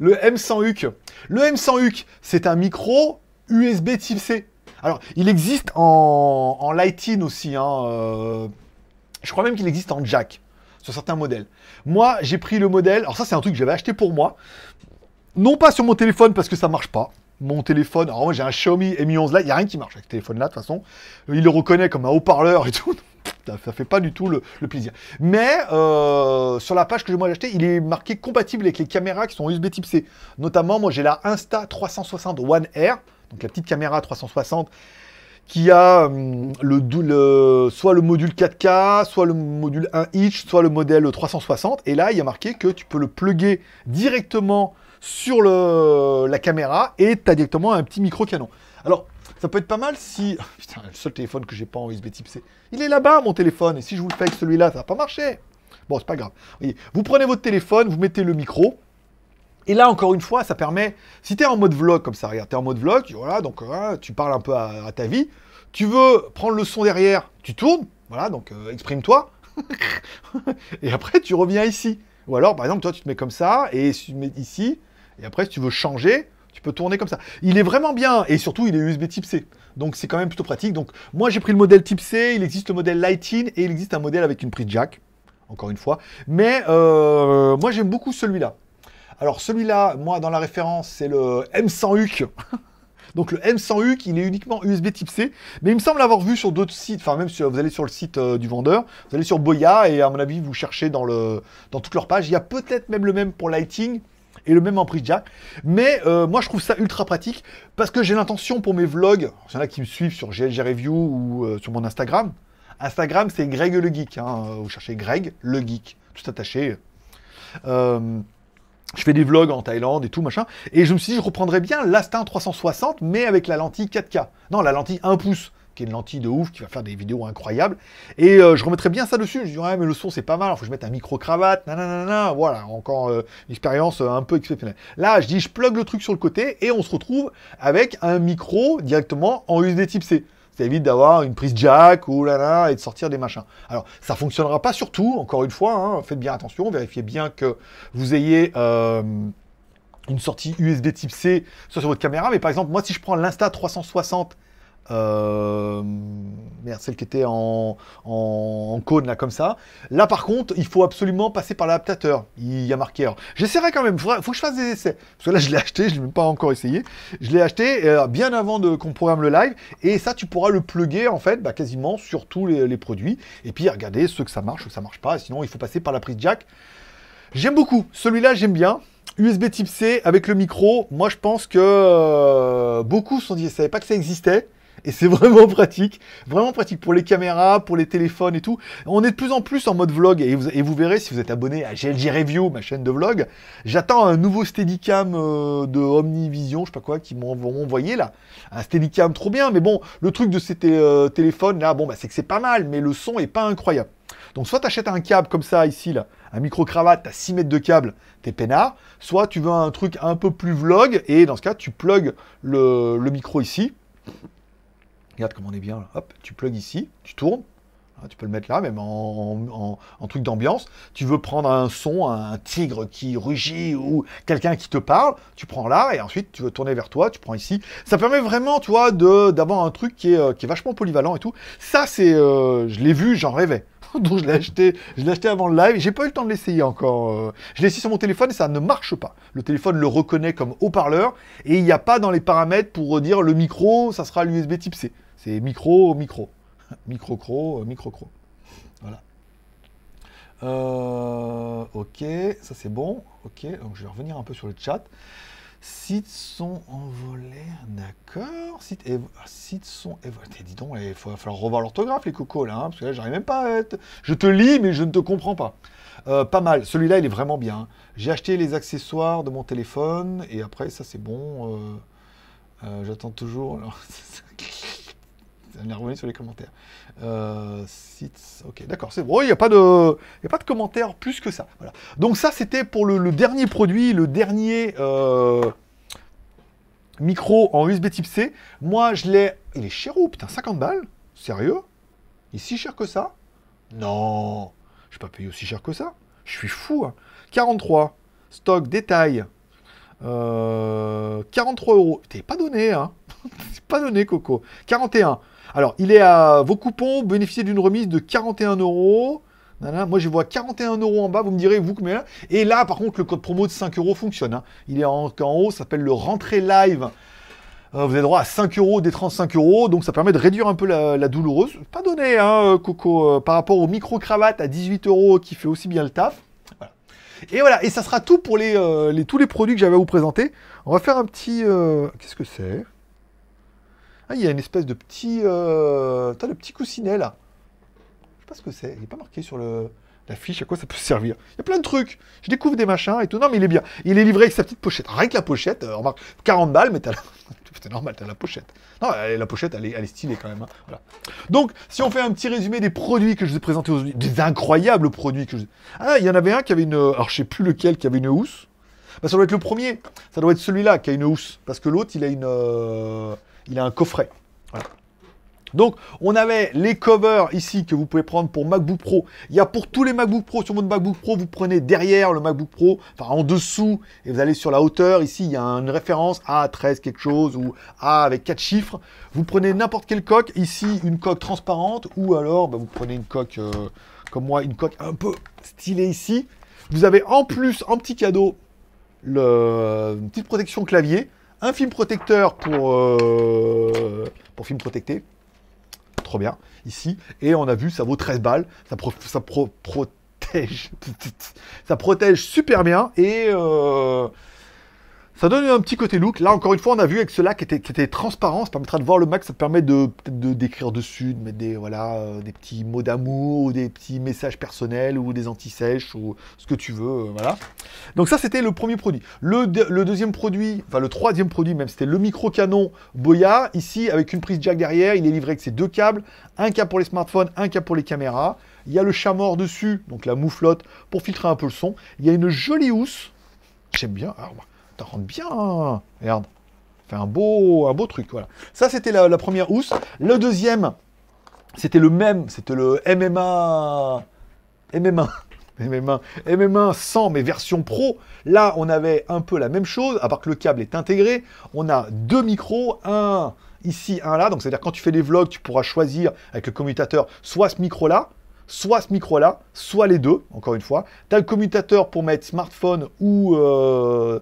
le M100 Huc. Le M100UC, c'est un micro USB type C. Alors, il existe en, en Lighting aussi. Hein, euh, je crois même qu'il existe en jack sur certains modèles. Moi, j'ai pris le modèle. Alors ça, c'est un truc que j'avais acheté pour moi. Non pas sur mon téléphone parce que ça marche pas. Mon téléphone, alors moi j'ai un Xiaomi Mi 11 là, il n'y a rien qui marche avec ce téléphone là de toute façon. Il le reconnaît comme un haut-parleur et tout ça fait pas du tout le, plaisir. Mais euh, sur la page que moi j'ai il est marqué compatible avec les caméras qui sont USB type C. Notamment, moi j'ai la Insta 360 One Air, donc la petite caméra 360 qui a hum, le, soit le module 4K, soit le module 1 inch, soit le modèle 360. Et là, il y a marqué que tu peux le plugger directement sur le, la caméra et tu as directement un petit micro-canon. Alors, ça peut être pas mal si. Oh, putain, le seul téléphone que j'ai pas en USB type C. Il est là-bas, mon téléphone. Et si je vous le fais avec celui-là, ça va pas marcher. Bon, c'est pas grave. vous prenez votre téléphone, vous mettez le micro. Et là, encore une fois, ça permet. Si tu es en mode vlog comme ça, regarde, tu es en mode vlog, voilà, donc hein, tu parles un peu à, ta vie. Tu veux prendre le son derrière, tu tournes, voilà, donc euh, exprime-toi. et après, tu reviens ici. Ou alors, par exemple, toi, tu te mets comme ça, et tu mets ici. Et après, si tu veux changer, tu peux tourner comme ça. Il est vraiment bien, et surtout, il est USB type C. Donc c'est quand même plutôt pratique. Donc moi, j'ai pris le modèle type C, il existe le modèle Lighting, et il existe un modèle avec une prise jack, encore une fois. Mais euh, moi, j'aime beaucoup celui-là. Alors celui-là, moi, dans la référence, c'est le M100UC. Donc le M100U, il est uniquement USB type C, mais il me semble avoir vu sur d'autres sites, enfin même si vous allez sur le site euh, du vendeur, vous allez sur Boya et à mon avis vous cherchez dans, le, dans pages. il y a peut-être même le même pour Lighting, et le même en prise jack. Mais euh, moi, je trouve ça ultra pratique parce que j'ai l'intention pour mes vlogs, il y en a qui me suivent sur GLG Review ou euh, sur mon Instagram. Instagram, c'est Greg le Geek. Hein. Euh, vous cherchez Greg le Geek, tout attaché. je fais des vlogs en Thaïlande et tout, machin. Et je me suis dit, je reprendrais bien l'Astin 360, mais avec la lentille 4K. Non, la lentille 1 pouce une lentille de ouf, qui va faire des vidéos incroyables. Et euh, je remettrais bien ça dessus. Je dis, ouais, mais le son, c'est pas mal, il faut que je mette un micro-cravate, nanana, voilà, encore euh, une expérience euh, un peu exceptionnelle. Là, je dis, je plug le truc sur le côté et on se retrouve avec un micro directement en USB type C ça évite d'avoir une prise jack ou là là et de sortir des machins. Alors ça fonctionnera pas sur tout, encore une fois, hein. faites bien attention, vérifiez bien que vous ayez une sortie USB type C sur votre caméra, mais par exemple moi si je prends l'Insta 360 euh, merde, celle qui était en, en, cône, là, comme ça. Là, par contre, il faut absolument passer par l'adaptateur. Il y a marqué J'essaierai quand même, il faut, que je fasse des essais. Parce que là, je l'ai acheté, je ne l'ai pas encore essayé. Je l'ai acheté euh, bien avant qu'on programme le live. Et ça, tu pourras le plugger, en fait, bah, quasiment sur tous les, produits. Et puis, regarder ceux que ça marche, ou que ça marche pas. Sinon, il faut passer par la prise jack. J'aime beaucoup. Celui-là, j'aime bien. USB type C avec le micro. Moi, je pense que euh, beaucoup sont dit, ils ne savaient pas que ça existait. Et c'est vraiment pratique, vraiment pratique pour les caméras, pour les téléphones et tout. On est de plus en plus en mode vlog et vous, verrez si vous êtes abonné à GLG Review, ma chaîne de vlog. J'attends un nouveau Steadicam euh, de Omnivision, je sais pas quoi, qui m'ont envoyé là. Un Steadicam trop bien, mais bon, le truc de ces euh, téléphones là, bon, bah, c'est que c'est pas mal, mais le son est pas incroyable. Donc soit tu achètes un câble comme ça ici, là, un micro-cravate, tu as 6 mètres de câble, t'es peinard, soit tu veux un truc un peu plus vlog, et dans ce cas, tu plugs le micro ici, Regarde comme on est bien. Hop, tu plugues ici, tu tournes. Ah, tu peux le mettre là, même en, truc d'ambiance. Tu veux prendre un son, un tigre qui rugit ou quelqu'un qui te parle, tu prends là et ensuite tu veux tourner vers toi, tu prends ici. Ça permet vraiment, tu vois, d'avoir un truc euh, qui est, vachement polyvalent et tout. Ça, c'est, euh, je l'ai vu, j'en rêvais. Donc je l'ai acheté, je l'ai acheté avant le live, j'ai pas eu le temps de l'essayer encore. Euh. Je l'ai essayé sur mon téléphone et ça ne marche pas. Le téléphone le reconnaît comme haut-parleur et il n'y a pas dans les paramètres pour dire le micro, ça sera l'USB type C. C'est micro, micro. Micro-cro, micro-cro. Euh, voilà. Euh, ok, ça c'est bon. Ok, donc je vais revenir un peu sur le chat. Sites sont envolés, d'accord. Sites, et ah, sites sont évolés. Dis donc, il faut falloir revoir l'orthographe, les cocos, là, hein, parce que là, j'arrive même pas à être. Je te lis, mais je ne te comprends pas. Euh, pas mal. Celui-là, il est vraiment bien. J'ai acheté les accessoires de mon téléphone, et après, ça, c'est bon. J'attends toujours. Alors, sur les commentaires. Euh, ok, d'accord, c'est bon. Il n'y a, pas de, de commentaires plus que ça. Voilà. Donc ça, c'était pour le, dernier produit, le dernier euh, micro en USB type C. Moi, je l'ai... Il est cher ou putain, 50 balles Sérieux Il est si cher que ça Non, je vais pas payé aussi cher que ça. Je suis fou. 43, hein. stock, détail. 43 euh, euros. T'es pas donné, hein. pas donné, Coco. 41. Alors, il est à vos coupons, bénéficiez d'une remise de 41 euros. Moi, je vois 41 euros en bas, vous me direz, vous, combien Et là, par contre, le code promo de 5 euros fonctionne. Hein. Il est en, haut, ça s'appelle le rentrée live. Euh, vous avez droit à 5 euros des 35 euros, donc ça permet de réduire un peu la, douloureuse. Pas donné, hein, euh, Coco, euh, par rapport au micro-cravate à 18 euros qui fait aussi bien le taf. Et voilà, et ça sera tout pour les, tous les produits que j'avais à vous présenter. On va faire un petit... Qu'est-ce que c'est ah, il y a une espèce de petit... Euh... As le petit coussinet, là. Je sais pas ce que c'est. Il n'est pas marqué sur le... La fiche, à quoi ça peut servir Il y a plein de trucs. Je découvre des machins et tout. Non, mais il est bien. Il est livré avec sa petite pochette. Avec la pochette, on euh, remarque, 40 balles, mais t'as la... normal, t'as la pochette. Non, la pochette, elle est, elle est stylée quand même. Hein. Donc, si on fait un petit résumé des produits que je vous ai présentés aujourd'hui, des incroyables produits que je... Ah, il y en avait un qui avait une... Alors, je sais plus lequel, qui avait une housse. Bah, ça doit être le premier. Ça doit être celui-là qui a une housse. Parce que l'autre, il a une... Euh, il a un coffret. Donc, on avait les covers ici que vous pouvez prendre pour MacBook Pro. Il y a pour tous les MacBook Pro. Sur votre MacBook Pro, vous prenez derrière le MacBook Pro, enfin en dessous, et vous allez sur la hauteur. Ici, il y a une référence A13 quelque chose ou A avec quatre chiffres. Vous prenez n'importe quelle coque. Ici, une coque transparente ou alors bah, vous prenez une coque, euh, comme moi, une coque un peu stylée ici. Vous avez en plus, en petit cadeau, le, une petite protection clavier un film protecteur pour, euh, pour film protecté. Trop bien, ici. Et on a vu, ça vaut 13 balles. Ça, ça protège. ça protège super bien. Et euh, ça donne un petit côté look. Là, encore une fois, on a vu avec cela qui était, qui transparent. Ça permettra de voir le max. Ça permet de d'écrire dessus, de mettre des, voilà, euh, des petits mots d'amour ou des petits messages personnels ou des anti-sèches ou ce que tu veux. Euh, voilà. Donc ça, c'était le premier produit. Le, deuxième produit, enfin le troisième produit même, c'était le micro-canon Boya. Ici, avec une prise jack derrière, il est livré avec ses deux câbles. Un câble pour les smartphones, un câble pour les caméras. Il y a le chamor dessus, donc la mouflotte, pour filtrer un peu le son. Il y a une jolie housse. J'aime bien. Alors, ah, rentre bien. Hein. Regarde. Fait un beau, un beau truc, voilà. Ça, c'était la, première housse. Le deuxième, c'était le même. C'était le MMA... MMA... MMA, MMA 100, mais version pro. Là, on avait un peu la même chose, à part que le câble est intégré. On a deux micros, un ici, un là. Donc, c'est-à-dire, quand tu fais des vlogs, tu pourras choisir avec le commutateur soit ce micro-là, soit ce micro-là, soit les deux, encore une fois. Tu as le commutateur pour mettre smartphone ou euh,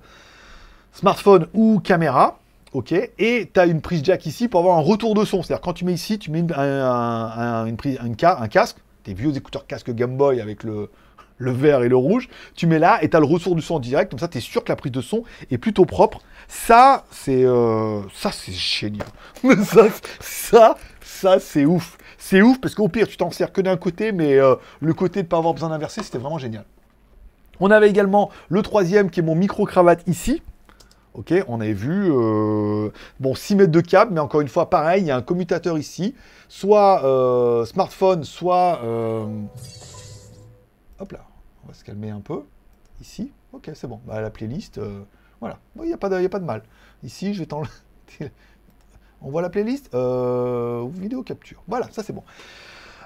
smartphone ou caméra. Ok, et tu as une prise jack ici pour avoir un retour de son. C'est-à-dire, quand tu mets ici, tu mets une, un, un, casque, tes vieux écouteurs casque Game Boy avec le, le vert et le rouge, tu mets là et tu as le retour du son direct, comme ça tu es sûr que la prise de son est plutôt propre. Ça, c'est euh, génial. ça, ça, c'est ouf. C'est ouf parce qu'au pire, tu t'en sers que d'un côté, mais euh, le côté de ne pas avoir besoin d'inverser, c'était vraiment génial. On avait également le troisième qui est mon micro-cravate ici. Ok, on avait vu, euh, bon, 6 mètres de câble, mais encore une fois, pareil, il y a un commutateur ici, soit euh, smartphone, soit... Euh, hop là, on va se calmer un peu, ici, ok, c'est bon, bah, la playlist, voilà, il n'y a, pas a pas de mal. Ici, je vais t'enlever... on voit la playlist Vidéo capture, voilà, ça c'est bon.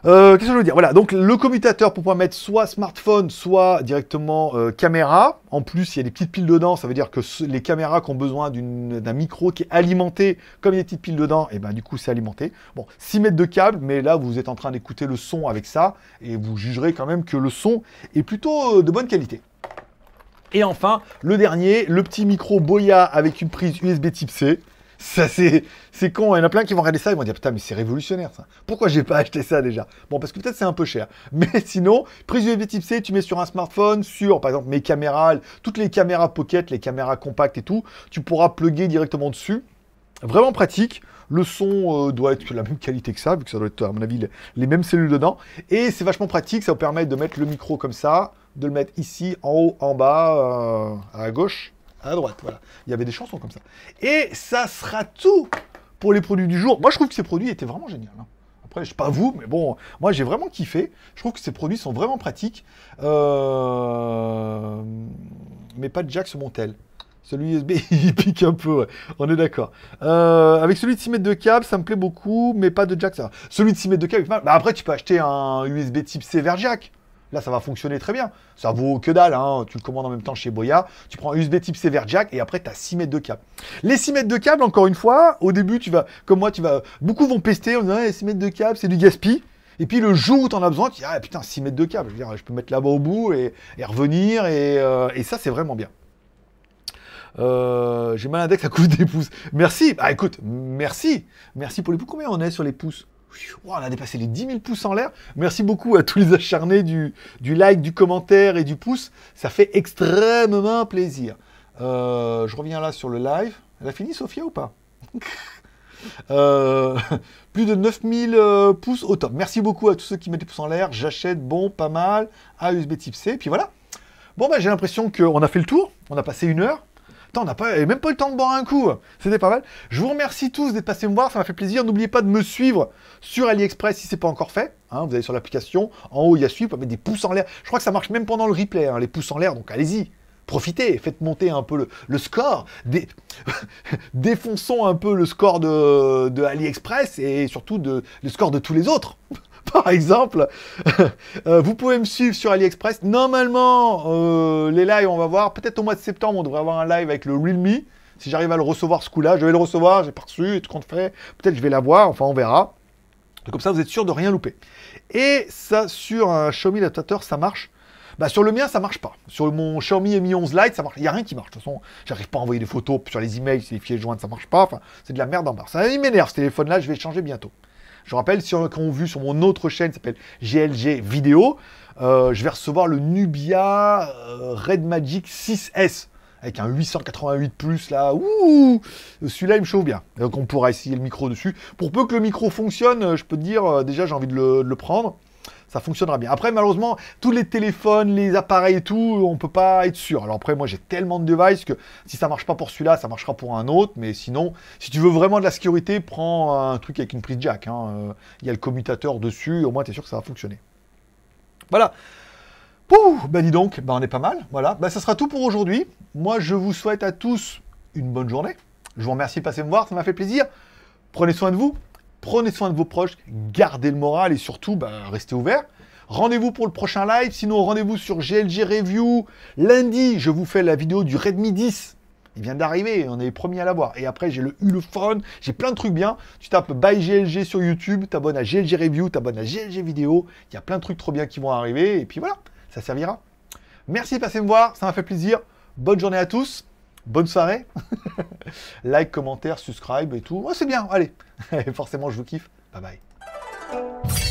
Euh, qu'est-ce que je veux dire Voilà, donc le commutateur pour pouvoir mettre soit smartphone, soit directement euh, caméra. En plus, il y a des petites piles dedans, ça veut dire que les caméras qui ont besoin d'un micro qui est alimenté, comme il y a des petites piles dedans, et eh ben du coup c'est alimenté. Bon, 6 mètres de câble, mais là vous êtes en train d'écouter le son avec ça, et vous jugerez quand même que le son est plutôt euh, de bonne qualité. Et enfin, le dernier, le petit micro Boya avec une prise USB type C. Ça, c'est, c'est con. Il y en a plein qui vont regarder ça et vont dire Putain, mais c'est révolutionnaire ça. Pourquoi j'ai pas acheté ça déjà Bon, parce que peut-être c'est un peu cher. Mais sinon, prise USB type C, tu mets sur un smartphone, sur par exemple mes caméras, toutes les caméras pocket, les caméras compactes et tout, tu pourras plugger directement dessus. Vraiment pratique. Le son euh, doit être de la même qualité que ça, vu que ça doit être, à mon avis, les, mêmes cellules dedans. Et c'est vachement pratique. Ça vous permet de mettre le micro comme ça, de le mettre ici, en haut, en bas, euh, à gauche à droite, voilà. Il y avait des chansons comme ça. Et ça sera tout pour les produits du jour. Moi, je trouve que ces produits étaient vraiment géniaux. Hein. Après, je sais pas vous, mais bon, moi, j'ai vraiment kiffé. Je trouve que ces produits sont vraiment pratiques. Euh, mais pas de jack sur Montel. Celui USB, il pique un peu, on est d'accord. Euh, avec celui de 6 mètres de câble, ça me plaît beaucoup, mais pas de jack. Celui de 6 mètres de câble, bah, après, tu peux acheter un USB type C vers jack. Là, ça va fonctionner très bien. Ça vaut que dalle. Hein. Tu le commandes en même temps chez Boya. Tu prends USB type C jack et après, tu as 6 mètres de câble. Les 6 mètres de câble, encore une fois, au début, tu vas, comme moi, tu vas, beaucoup vont pester on disant les eh, 6 mètres de câble, c'est du gaspillage. Et puis le jour où tu en as besoin, tu dis Ah putain, 6 mètres de câble. Je, je peux mettre là-bas au bout et, revenir. Euh, et, ça, c'est vraiment bien. Euh, j'ai mal l'index à cause des pouces. Merci. Ah écoute, merci. Merci pour les pouces. Combien on est sur les pouces on a dépassé les 10 000 pouces en l'air. Merci beaucoup à tous les acharnés du, like, du commentaire et du pouce. Ça fait extrêmement plaisir. Euh, je reviens là sur le live. Elle a fini, Sophia, ou pas euh, plus de 9000 000 euh, pouces au top. Merci beaucoup à tous ceux qui mettent des pouces en l'air. J'achète, bon, pas mal, à USB type C. Et puis voilà. Bon, bah, j'ai l'impression qu'on a fait le tour. On a passé une heure. Putain, on n'a pas, même pas eu le temps de boire un coup. C'était pas mal. Je vous remercie tous d'être passés me voir, ça m'a fait plaisir. N'oubliez pas de me suivre sur AliExpress si c'est pas encore fait. Hein. vous allez sur l'application, en haut il y a suivre, vous pouvez mettre des pouces en l'air. Je crois que ça marche même pendant le replay, hein, les pouces en l'air, donc allez-y. Profitez, faites monter un peu le, score, défonçons un peu le score de, de AliExpress et surtout de, le score de tous les autres. par exemple. Euh, vous pouvez me suivre sur AliExpress. Normalement, euh, les lives, on va voir. Peut-être au mois de septembre, on devrait avoir un live avec le Realme. Si j'arrive à le recevoir ce coup-là, je vais le recevoir, j'ai pas reçu, tout compte fait. Peut-être je vais l'avoir, enfin on verra. Comme ça, vous êtes sûr de rien louper. Et ça, sur un Xiaomi adaptateur, ça marche. Bah, sur le mien, ça marche pas. Sur mon Xiaomi Mi 11 Lite, ça marche. Il n'y a rien qui marche. De toute façon, j'arrive pas à envoyer des photos sur les emails, sur les fichiers joints, ça marche pas. Enfin, c'est de la merde en bas. Ça il m'énerve ce téléphone-là, je vais changer bientôt. Je rappelle, si on a vu sur mon autre chaîne, qui s'appelle GLG Vidéo, euh, je vais recevoir le Nubia euh, Red Magic 6S avec un 888 plus là, ouh, celui-là il me chauffe bien. Donc on pourra essayer le micro dessus. Pour peu que le micro fonctionne, euh, je peux te dire, déjà j'ai envie de le prendre ça fonctionnera bien. Après, malheureusement, tous les téléphones, les appareils et tout, on peut pas être sûr. Alors après, moi, j'ai tellement de devices que si ça marche pas pour celui-là, ça marchera pour un autre. Mais sinon, si tu veux vraiment de la sécurité, prends un truc avec une prise jack. Hein. Euh, il y a le commutateur dessus, au moins, tu es sûr que ça va fonctionner. Voilà. Pouh, ben dis donc, ben on est pas mal. Voilà, ben ça sera tout pour aujourd'hui. Moi, je vous souhaite à tous une bonne journée. Je vous remercie de passer me voir, ça m'a fait plaisir. Prenez soin de vous. Prenez soin de vos proches, gardez le moral et surtout, ben, restez ouverts. Rendez-vous pour le prochain live, sinon rendez-vous sur GLG Review. Lundi, je vous fais la vidéo du Redmi 10. Il vient d'arriver, on est premiers à l'avoir. Et après, j'ai le Ulefone, j'ai plein de trucs bien. Tu tapes Bye GLG sur YouTube, t'abonnes à GLG Review, t'abonnes à GLG Vidéo. Il y a plein de trucs trop bien qui vont arriver. Et puis voilà, ça servira. Merci de passer me voir, ça m'a fait plaisir. Bonne journée à tous bonne soirée. like, commentaire, subscribe et tout. c'est bien, allez. Forcément, je vous kiffe. Bye bye.